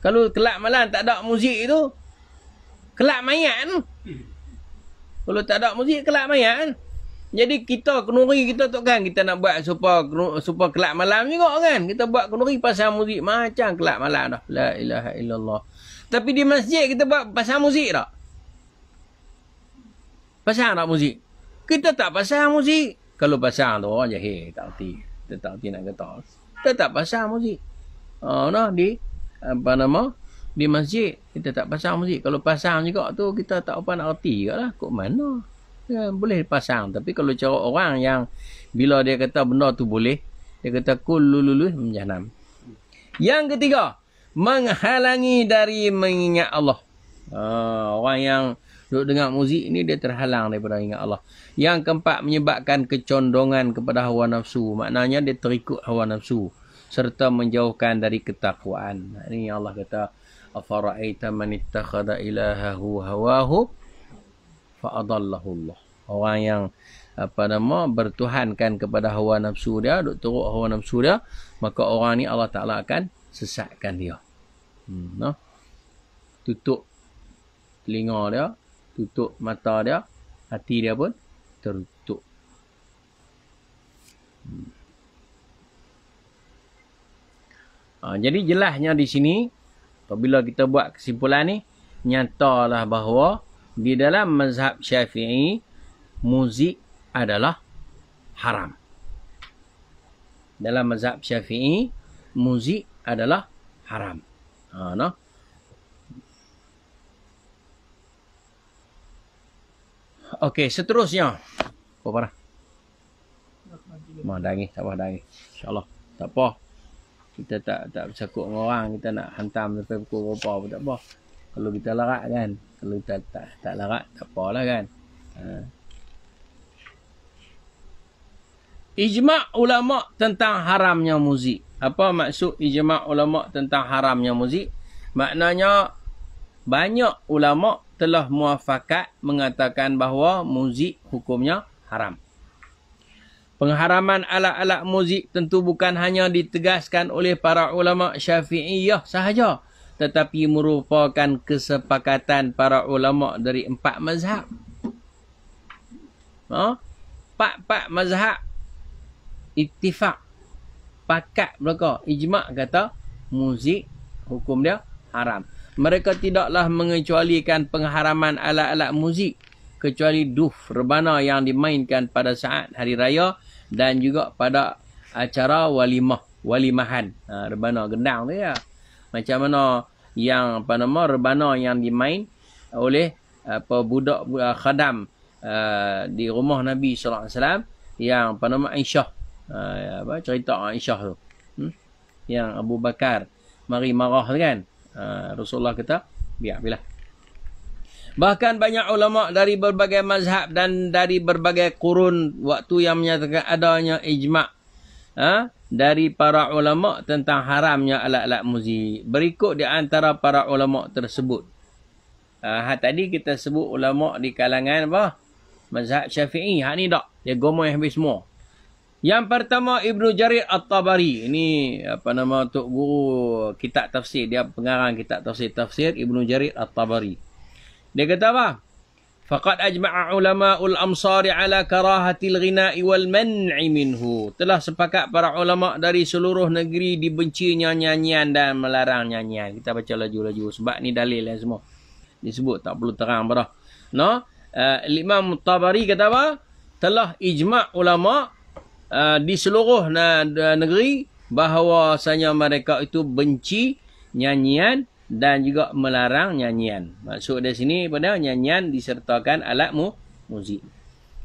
Kalau kelab malam tak ada muzik tu Kelab mayat kan Kalau tak ada muzik kelab mayat kan Jadi kita kenuri kita tu kan Kita nak buat super, super kelab malam juga kan Kita buat kenuri pasal muzik Macam kelab malam dah La ilaha illallah Tapi di masjid kita buat pasal muzik tak Pasal tak muzik Kita tak pasal muzik Kalau pasal tu orang jahil tak kerti Kita tak kerti nak kata Kita tak pasal muzik Oh, uh, ah, no, di apa nama di masjid kita tak pasang masjid kalau pasang juga tu kita tak apa nak reti jugalah kok mana ya, boleh pasang tapi kalau cara orang yang bila dia kata benda tu boleh dia kata kululul menjanam yang ketiga menghalangi dari mengingat Allah uh, orang yang duduk dengar muzik ni dia terhalang daripada ingat Allah yang keempat menyebabkan kecondongan kepada hawa nafsu maknanya dia terikut hawa nafsu serta menjauhkan dari ketakwaan. Ini Allah kata, afara'aita man ittakhadha ilahahu hawahu fa adallahu Allah. Orang yang apa nama bertuhankan kepada hawa nafsu dia, duk teruk hawa nafsu dia, maka orang ni Allah Taala akan sesatkan dia. Hmm, no? Tutup telinga dia, tutup mata dia, hati dia pun tertutup. Hmm. Ha, jadi jelasnya di sini apabila kita buat kesimpulan ni nyatalah bahawa di dalam mazhab Syafi'i muzik adalah haram. Dalam mazhab Syafi'i muzik adalah haram. Ha noh. Okey, seterusnya. Apa parah? Mah dah tak apa dah Insya-Allah. Tak apa kita tak tak bercakap dengan orang kita nak hantam sampai pukul berapa pun tak apa kalau kita larat kan kalau kita tak tak larat tak apalah kan ha. ijma ulama tentang haramnya muzik apa maksud ijma ulama tentang haramnya muzik maknanya banyak ulama telah muafakat mengatakan bahawa muzik hukumnya haram Pengharaman alat-alat muzik tentu bukan hanya ditegaskan oleh para ulama syafi'iyah sahaja. Tetapi merupakan kesepakatan para ulama dari empat mazhab. Ha? Empat-empat mazhab itifak. Pakat mereka. Ijma' kata muzik hukum dia haram. Mereka tidaklah mengecualikan pengharaman alat-alat muzik. Kecuali duf rebana yang dimainkan pada saat hari raya. Hari raya dan juga pada acara walimah walimahan ha, rebana gendang tu ya macam mana yang apa nama rebana yang dimain oleh apa eh, budak uh, eh, khadam uh, di rumah Nabi sallallahu alaihi wasallam yang apa nama Aisyah uh, apa cerita Aisyah tu hmm? yang Abu Bakar mari marah kan uh, Rasulullah kata biar bilah Bahkan banyak ulama dari berbagai mazhab dan dari berbagai kurun waktu yang menyatakan adanya ijma' ha? dari para ulama tentang haramnya alat-alat muzik. Berikut di antara para ulama tersebut. Ha, ha tadi kita sebut ulama di kalangan apa? Mazhab Syafi'i. Ha ni tak. Dia gomong yang habis semua. Yang pertama Ibnu Jarir At-Tabari. Ini apa nama Tok Guru kitab tafsir. Dia pengarang kitab tafsir. Tafsir Ibnu Jarir At-Tabari. Dia kata apa? Faqad ajma'a ulama'ul amsari ala karahatil ghina'i wal man'i minhu. Telah sepakat para ulama dari seluruh negeri dibenci nyanyian dan melarang nyanyian. Kita baca laju-laju sebab ni dalil yang semua. Disebut tak perlu terang berah. No? Uh, eh, Imam Tabari kata apa? Telah ijma' ulama uh, di seluruh negeri bahawasanya mereka itu benci nyanyian dan juga melarang nyanyian. Maksud dari sini pada nyanyian disertakan alat mu, muzik.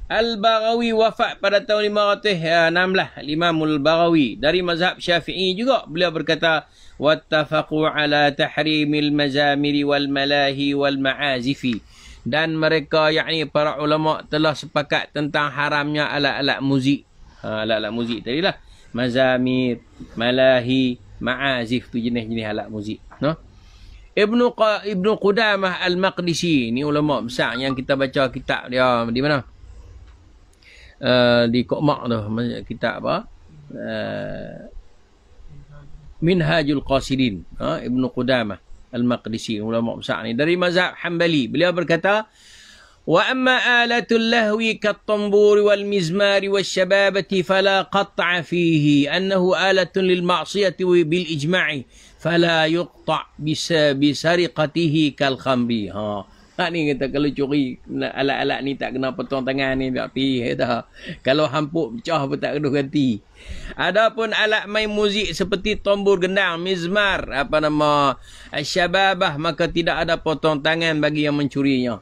Al-Baghawi wafat pada tahun 516 lah. Imam Al-Baghawi dari mazhab Syafi'i juga beliau berkata wattafaqu ala tahrimil mazamiri wal malahi wal ma'azifi dan mereka yakni para ulama telah sepakat tentang haramnya alat-alat muzik. Ha, alat-alat muzik tadilah mazamir, malahi, ma'azif tu jenis-jenis alat muzik. Noh. Ibn, Ibn Qudamah Al-Maqdisi ni ulama besar yang kita baca kitab dia di mana? Uh, di Qomak tu kitab apa? Uh, Minhajul Qasidin ha? Ibn Qudamah Al-Maqdisi ulama besar ni dari mazhab Hambali beliau berkata wa amma lahwi kat-tambur wal آلة wal-shababati fala qat'a fihi annahu فيه lil-ma'siyati bil-ijma'i fala yuqta bisa bisariqatihi kal khambi ha Ha, ni kata kalau curi alat-alat ni tak kena potong tangan ni tak pi kata. Ya kalau hampuk pecah pun tak kena ganti. Adapun alat main muzik seperti tombur gendang, mizmar, apa nama, syababah maka tidak ada potong tangan bagi yang mencurinya.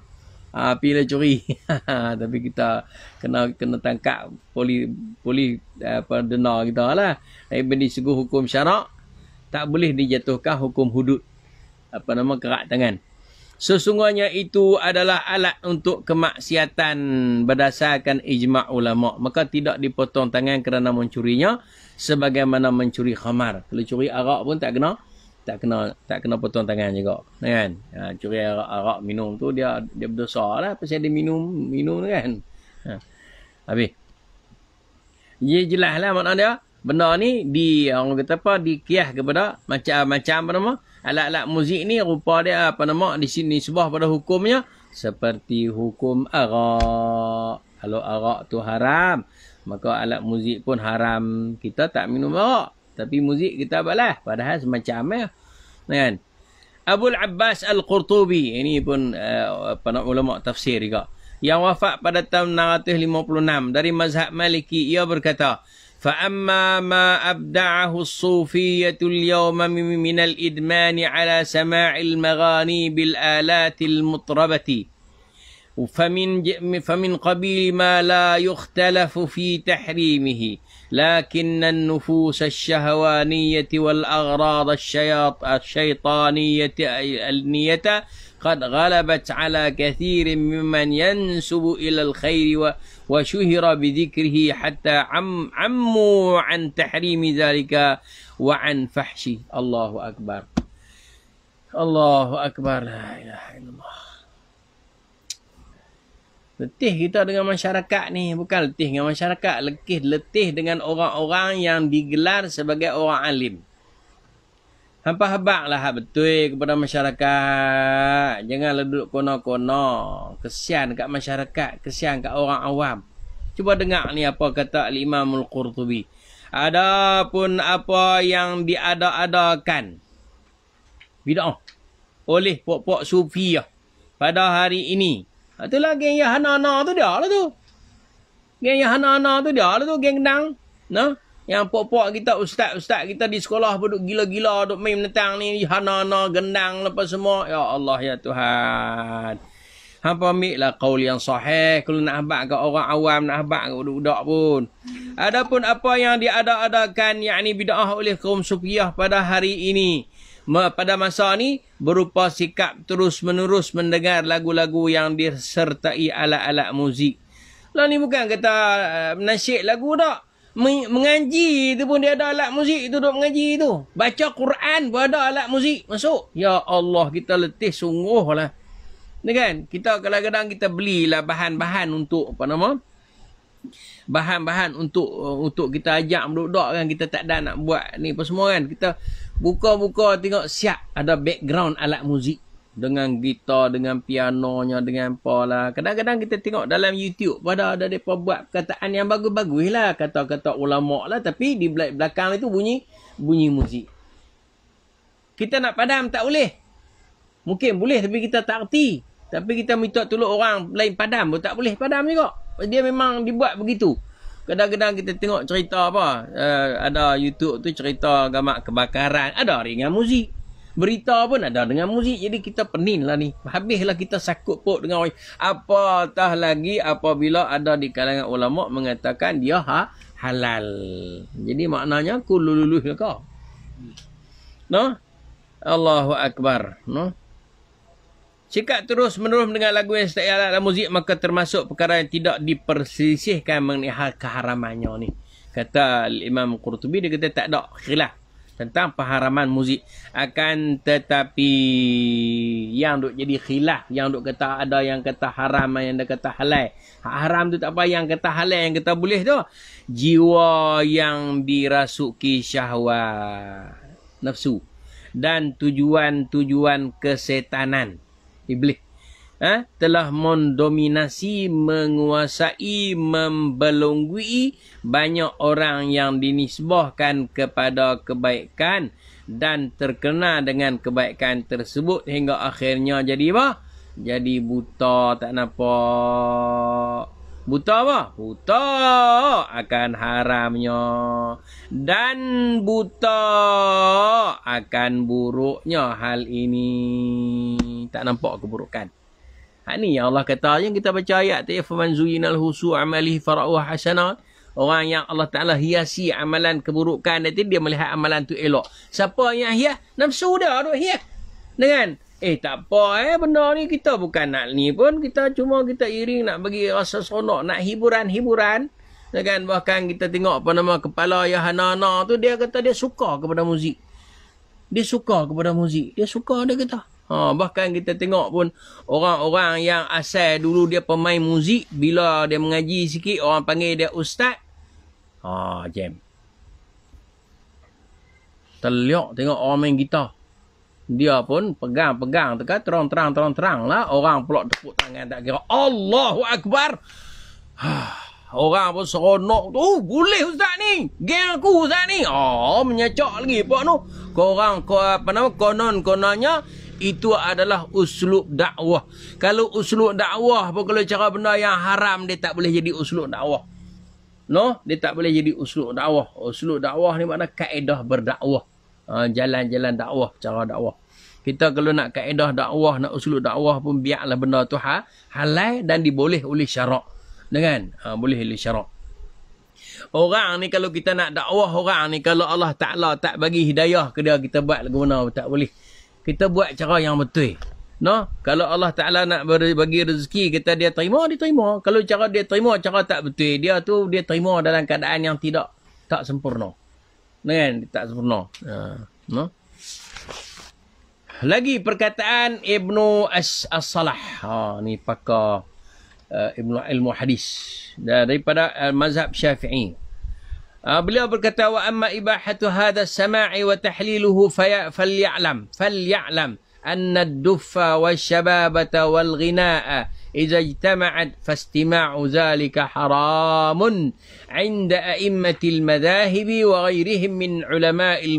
Ha, pilih curi. Tapi kita kena kena tangkap polis poli, apa denar kita lah. Ibn disuguh hukum syarak tak boleh dijatuhkan hukum hudud apa nama kerak tangan sesungguhnya itu adalah alat untuk kemaksiatan berdasarkan ijma' ulama maka tidak dipotong tangan kerana mencurinya sebagaimana mencuri khamar kalau curi arak pun tak kena tak kena tak kena potong tangan juga ya kan ha, curi arak, arak minum tu dia dia berdosa lah pasal dia minum minum kan ha. habis ya jelas lah makna dia benda ni di orang kata apa dikiah kepada macam-macam apa nama alat-alat muzik ni rupa dia apa nama di sini sebuah pada hukumnya seperti hukum arak kalau arak tu haram maka alat muzik pun haram kita tak minum arak tapi muzik kita balas padahal semacam ya kan Abu Abbas Al-Qurtubi ini pun uh, eh, apa nak ulama tafsir juga yang wafat pada tahun 656 dari mazhab Maliki ia berkata فأما ما أبدعه الصوفية اليوم من الإدمان على سماع المغاني بالآلات المطربة فمن فمن قبيل ما لا يختلف في تحريمه لكن النفوس الشهوانية والأغراض الشياط الشيطانية النية قد غلبت على كثير ممن ينسب إلى الخير وشهر بذكره حتى عم عموا عن تحريم ذلك وعن فحشه الله أكبر الله Allahu akbar إله إلا الله Letih kita dengan masyarakat ni Bukan letih dengan masyarakat Letih, letih dengan orang-orang yang digelar sebagai orang alim Hampa habak lah hak betul kepada masyarakat. Jangan duduk kono-kono. Kesian kat masyarakat. Kesian kat orang awam. Cuba dengar ni apa kata Al-Imamul Qurtubi. pun apa yang diada-adakan. Bid'ah. Oleh pok pok sufi ya, Pada hari ini. Ha, itulah geng Yahana hana-hana tu dia lah tu. Geng Yahana hana-hana tu dia lah tu. Geng nang. Nah. No? Yang pok-pok kita, ustaz-ustaz kita di sekolah pun duduk gila-gila, duduk main menentang ni, hana gendang, lepas semua. Ya Allah, ya Tuhan. Hampa ambil lah kaul yang sahih. Kalau nak habak ke orang awam, nak habak ke budak-budak pun. Adapun apa yang diada-adakan, yakni bid'ah oleh kaum sufiah pada hari ini. Pada masa ni berupa sikap terus-menerus mendengar lagu-lagu yang disertai alat-alat muzik. Lah ni bukan kata uh, eh, nasyik lagu tak? mengaji tu pun dia ada alat muzik tu duduk mengaji tu. Baca Quran pun ada alat muzik masuk. Ya Allah kita letih sungguh lah. Ni kan? Kita kadang-kadang kita belilah bahan-bahan untuk apa nama? Bahan-bahan untuk uh, untuk kita ajak budak-budak kan kita tak ada nak buat ni apa semua kan. Kita buka-buka tengok siap ada background alat muzik dengan gitar, dengan pianonya, dengan apa lah. Kadang-kadang kita tengok dalam YouTube pun ada, ada mereka buat perkataan yang bagus-bagus lah. Kata-kata ulama' lah. Tapi di belakang itu bunyi, bunyi muzik. Kita nak padam tak boleh. Mungkin boleh tapi kita tak erti. Tapi kita minta tolong orang lain padam pun tak boleh padam juga. Dia memang dibuat begitu. Kadang-kadang kita tengok cerita apa. Uh, ada YouTube tu cerita gamak kebakaran. Ada ringan muzik berita pun ada dengan muzik jadi kita penin lah ni habislah kita sakut pot dengan orang apatah lagi apabila ada di kalangan ulama mengatakan dia ha, halal jadi maknanya kululuh lah ke no Allahu Akbar no Cikak terus menerus mendengar lagu yang setiap alat dan muzik maka termasuk perkara yang tidak diperselisihkan mengenai hal keharamannya ni. Kata Imam Qurtubi dia kata tak ada khilaf tentang pengharaman muzik akan tetapi yang duk jadi khilaf yang duk kata ada yang kata haram yang ada kata halal haram tu tak apa yang kata halal yang kata boleh tu jiwa yang dirasuki syahwat nafsu dan tujuan-tujuan kesetanan iblis eh, telah mendominasi, menguasai, membelunggui banyak orang yang dinisbahkan kepada kebaikan dan terkena dengan kebaikan tersebut hingga akhirnya jadi apa? Jadi buta tak nampak Buta apa? Buta akan haramnya. Dan buta akan buruknya hal ini. Tak nampak keburukan. Ha ni yang Allah kata yang kita baca ayat tu faman zuyinal husu amalihi fara'u hasana. Orang yang Allah Taala hiasi amalan keburukan nanti dia melihat amalan tu elok. Siapa yang hias? Nafsu dia duk hias. Dengan eh tak apa eh benda ni kita bukan nak ni pun kita cuma kita iring nak bagi rasa seronok nak hiburan-hiburan kan bahkan kita tengok apa nama kepala Yahanana tu dia kata dia suka kepada muzik. Dia suka kepada muzik. Dia suka dia kata. Ha, bahkan kita tengok pun orang-orang yang asal dulu dia pemain muzik. Bila dia mengaji sikit, orang panggil dia ustaz. Ha, jam. Terliok tengok orang main gitar. Dia pun pegang-pegang terang-terang terang-terang lah. Orang pula tepuk tangan tak kira. Allahu Akbar. Ha, orang pun seronok tu. Oh, boleh ustaz ni. Geng aku ustaz ni. Oh, menyecok lagi pun tu. Korang, kor, apa nama, konon-kononnya. konon kononnya itu adalah uslub dakwah. Kalau uslub dakwah pun kalau cara benda yang haram dia tak boleh jadi uslub dakwah. No, dia tak boleh jadi uslub dakwah. Uslub dakwah ni makna kaedah berdakwah. Ha, jalan-jalan dakwah, cara dakwah. Kita kalau nak kaedah dakwah, nak uslub dakwah pun biarlah benda tu ha, halal dan diboleh oleh syarak. Dengan ha, boleh oleh syarak. Orang ni kalau kita nak dakwah orang ni kalau Allah Taala tak bagi hidayah ke dia kita buat lagu mana tak boleh kita buat cara yang betul. No? Kalau Allah Ta'ala nak beri bagi rezeki, kita dia terima, dia terima. Kalau cara dia terima, cara tak betul. Dia tu, dia terima dalam keadaan yang tidak tak sempurna. Kan? Tak sempurna. Uh. No? Lagi perkataan Ibnu As-Salah. Ha, ni pakar uh, Ibnu Ilmu Hadis. Daripada uh, mazhab Syafi'i. beliau berkata wa amma ibahatu hadha samai wa tahliluhu falyalam falyalam anna ad-duffa wasyababata wal ghinaa idza ijtama'at fastima'u dhalika haramun 'inda a'immati al madhahibi wa ghayrihim min al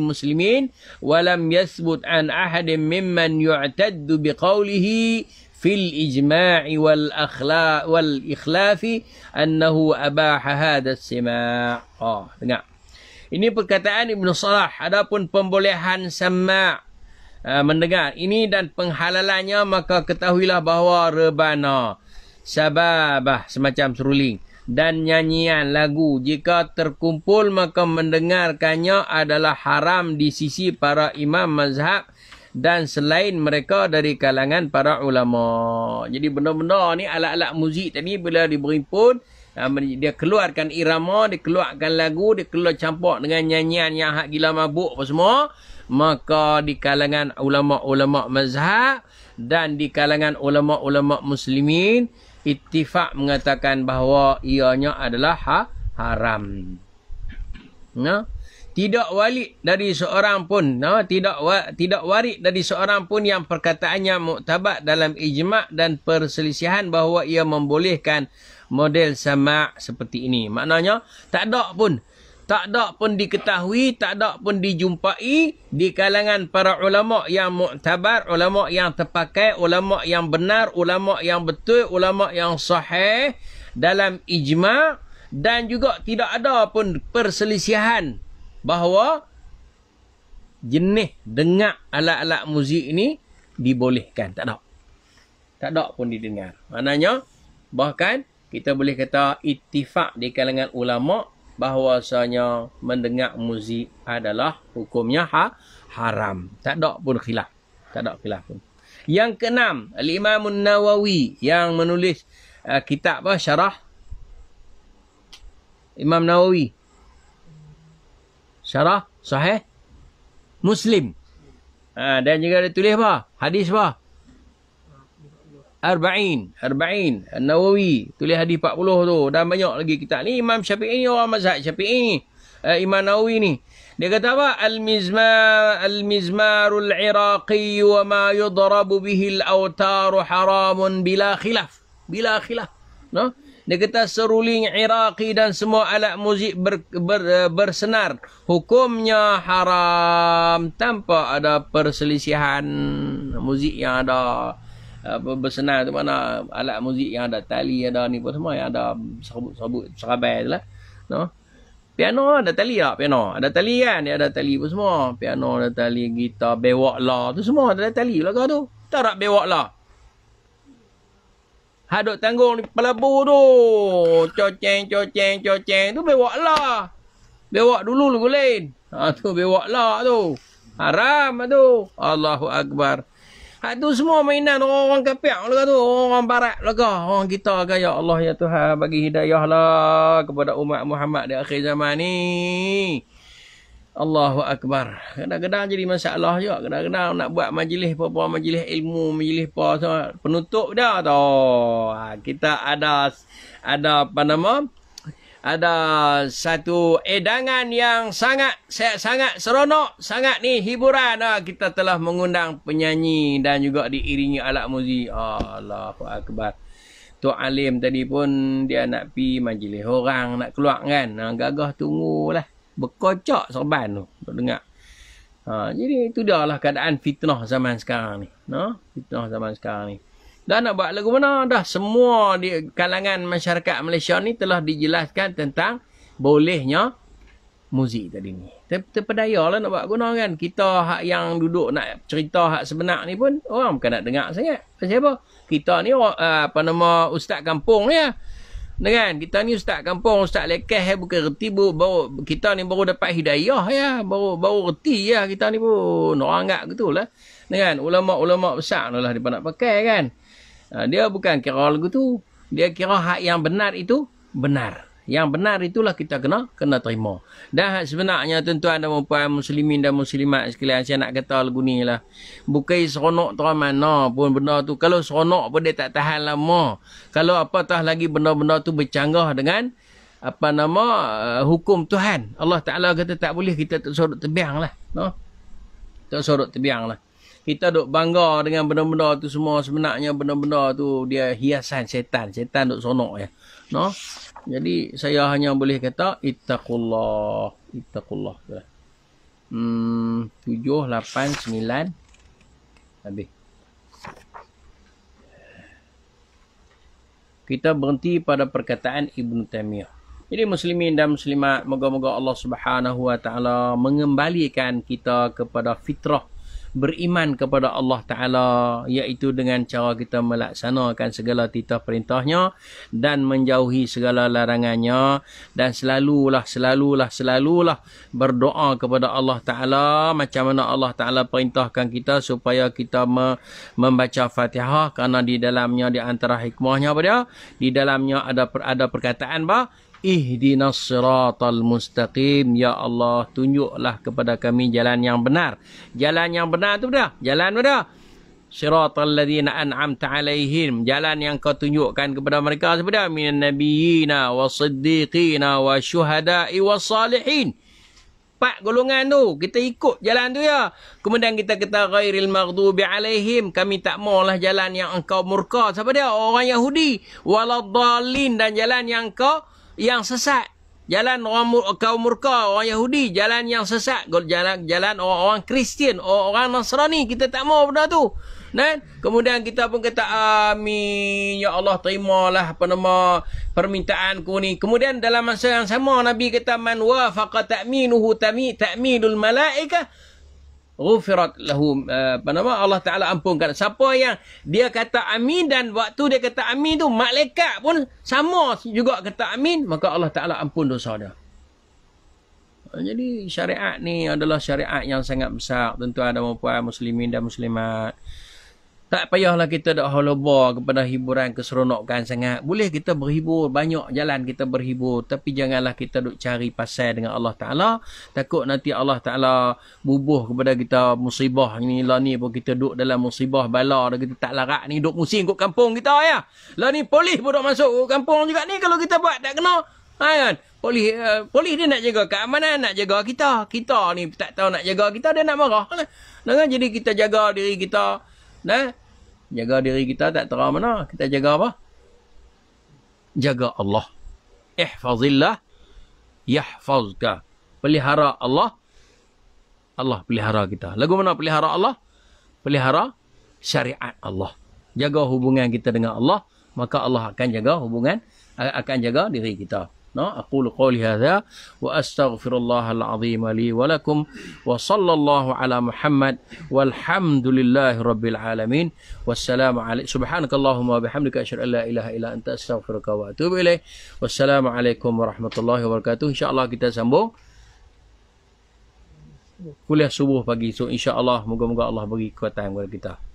muslimin wa lam yathbut an ahadin mimman yu'taddu biqawlihi wal الإجماع والإخلاف أنه أباح هذا السماع oh, dengar. Ini perkataan Ibn Salah Adapun pembolehan sama ah, Mendengar Ini dan penghalalannya Maka ketahuilah bahawa Rebana Sababah Semacam seruling dan nyanyian lagu jika terkumpul maka mendengarkannya adalah haram di sisi para imam mazhab dan selain mereka dari kalangan para ulama. Jadi benar-benar ni alat-alat muzik tadi bila diberimpun ah, dia keluarkan irama, dia keluarkan lagu, dia keluar campur dengan nyanyian yang hak gila mabuk apa semua. Maka di kalangan ulama-ulama mazhab dan di kalangan ulama-ulama muslimin, ittifak mengatakan bahawa ianya adalah ha, haram. Nah tidak wali dari seorang pun no? tidak wa, tidak warid dari seorang pun yang perkataannya muktabat dalam ijma' dan perselisihan bahawa ia membolehkan model sama' seperti ini maknanya tak ada pun tak ada pun diketahui tak ada pun dijumpai di kalangan para ulama yang muktabar ulama yang terpakai ulama yang benar ulama yang betul ulama yang sahih dalam ijma' dan juga tidak ada pun perselisihan bahawa jenis dengar alat-alat muzik ini dibolehkan. Tak ada. Tak ada pun didengar. Maknanya bahkan kita boleh kata itifak di kalangan ulama bahawasanya mendengar muzik adalah hukumnya ha haram. Tak ada pun khilaf. Tak ada khilaf pun. Yang keenam, Al-Imam Nawawi yang menulis uh, kitab apa? Syarah Imam Nawawi syarah sahih Muslim. Ha, dan juga ada tulis apa? Hadis apa? Arba'in. Arba'in. Nawawi. Tulis hadis 40 tu. Dan banyak lagi kita ni. Imam Syafi'i ni orang mazhab Syafi'i ni. Ha, uh, Imam Nawawi ni. Dia kata apa? Al-mizmar al-mizmarul iraqi wa ma yudrabu bihi al-awtar haramun bila khilaf. Bila khilaf. No? Dia kata seruling Iraqi dan semua alat muzik ber, ber, eh, bersenar. Hukumnya haram tanpa ada perselisihan muzik yang ada apa bersenar tu mana alat muzik yang ada tali ada ni pun semua yang ada sabut-sabut, serabai tu lah. No? Piano ada tali tak? Piano ada tali kan? Dia ada tali pun semua. Piano ada tali, gitar, bewak lah. Tu semua ada tali lah kau tu. Tak nak bewak lah. Ha duk tanggung ni pelabu tu. Coceng, coceng, coceng. Tu bewak lah. Bewak dulu lagu lain. Ha tu bewak lah tu. Haram lah tu. Allahu Akbar. Ha tu semua mainan orang-orang kapiak lah tu. Orang barat lah Orang kita kan. Ya Allah ya Tuhan. Bagi hidayah lah kepada umat Muhammad di akhir zaman ni. Allahu Akbar. Kadang-kadang jadi masalah juga. Kadang-kadang nak buat majlis apa-apa, majlis ilmu, majlis apa semua. Penutup dah tu. Ha, kita ada, ada apa nama? Ada satu edangan yang sangat, sangat seronok, sangat ni hiburan. Ha, kita telah mengundang penyanyi dan juga diiringi alat muzik. Allahu Akbar. Tok Alim tadi pun dia nak pi majlis orang nak keluar kan. Ha, gagah tunggulah. Berkocok serban tu. Tak dengar. Ha, jadi itu dia lah keadaan fitnah zaman sekarang ni. No? Fitnah zaman sekarang ni. Dah nak buat lagu mana? Dah semua di kalangan masyarakat Malaysia ni telah dijelaskan tentang bolehnya muzik tadi ni. Ter terpedaya lah nak buat guna kan. Kita hak yang duduk nak cerita hak sebenar ni pun orang bukan nak dengar sangat. Pasal apa? Kita ni uh, apa nama ustaz kampung ni ya? Dengan kita ni ustaz kampung, ustaz lekeh eh, bukan reti bu, baru kita ni baru dapat hidayah ya, baru baru reti ya kita ni pun. Orang anggap gitu lah. Eh. Dengan ulama-ulama besar lah dia nak pakai kan. Ha, dia bukan kira lagu tu. Dia kira hak yang benar itu benar. Yang benar itulah kita kena kena terima. Dan sebenarnya tuan-tuan dan puan muslimin dan muslimat sekalian saya nak kata lagu ni lah. Bukai seronok tu mana pun benda tu. Kalau seronok pun dia tak tahan lama. Kalau apatah lagi benda-benda tu bercanggah dengan apa nama uh, hukum Tuhan. Allah Ta'ala kata tak boleh kita tak sorot tebiang lah. No? Tak sorot tebiang lah. Kita duk bangga dengan benda-benda tu semua. Sebenarnya benda-benda tu dia hiasan setan. Setan duk sonok ya. No? Jadi saya hanya boleh kata ittaqullah, ittaqullah. Hmm, tujuh lapan sembilan 9 habis. Kita berhenti pada perkataan Ibnu Taimiyah. Jadi muslimin dan muslimat, moga-moga Allah Subhanahu wa taala mengembalikan kita kepada fitrah beriman kepada Allah Ta'ala iaitu dengan cara kita melaksanakan segala titah perintahnya dan menjauhi segala larangannya dan selalulah selalulah selalulah berdoa kepada Allah Ta'ala macam mana Allah Ta'ala perintahkan kita supaya kita me- membaca fatihah kerana di dalamnya di antara hikmahnya apa dia? di dalamnya ada per- ada perkataan bahawa ihdinas siratal mustaqim ya Allah tunjuklah kepada kami jalan yang benar jalan yang benar tu dah jalan tu dah. siratal ladzina an'amta alaihim jalan yang kau tunjukkan kepada mereka sebab dah minan nabiyina wasiddiqina wa Salihin. empat golongan tu kita ikut jalan tu ya kemudian kita kata ghairil maghdubi alaihim kami tak maulah jalan yang engkau murka siapa dia orang yahudi waladdallin dan jalan yang kau yang sesat. Jalan orang kaum murka, orang Yahudi, jalan yang sesat. Jalan jalan orang-orang Kristian, orang-orang Nasrani, kita tak mau benda tu. Dan kemudian kita pun kata amin ya Allah terimalah apa nama permintaan ku ni. Kemudian dalam masa yang sama Nabi kata man wafaqa ta'minuhu tami ta'minul malaikah Rufirat lahum eh, Apa nama? Allah Ta'ala ampunkan. Siapa yang dia kata amin dan waktu dia kata amin tu, malaikat pun sama juga kata amin, maka Allah Ta'ala ampun dosa dia. Eh, jadi syariat ni adalah syariat yang sangat besar. Tentu ada puan muslimin dan muslimat. Tak payahlah kita dak holobor kepada hiburan keseronokan sangat. Boleh kita berhibur, banyak jalan kita berhibur, tapi janganlah kita duk cari pasal dengan Allah Taala, takut nanti Allah Taala bubuh kepada kita musibah ni lah ni apa kita duk dalam musibah bala dah kita tak larat ni duk musim kat kampung kita ya. Lah ni polis pun duk masuk kat kampung juga ni kalau kita buat tak kena. Ha kan? Polis, uh, polis dia nak jaga keamanan, nak jaga kita. Kita ni tak tahu nak jaga kita, dia nak marah. Ha, kan? Nah, kan? jadi kita jaga diri kita. Nah, Jaga diri kita tak terang mana. Kita jaga apa? Jaga Allah. Ihfazillah. Yahfazka. Pelihara Allah. Allah pelihara kita. Lagu mana pelihara Allah? Pelihara syariat Allah. Jaga hubungan kita dengan Allah. Maka Allah akan jaga hubungan. Akan jaga diri kita no? Aqulu qawli hadha wa astaghfirullahal azim li wa lakum wa sallallahu ala Muhammad walhamdulillahi rabbil alamin wassalamu alaikum subhanakallahumma bihamdika asyhadu an la ilaha illa anta astaghfiruka wa atubu ilaik wassalamu alaikum warahmatullahi wabarakatuh insyaallah kita sambung kuliah subuh pagi so insyaallah moga-moga Allah bagi kekuatan kepada kita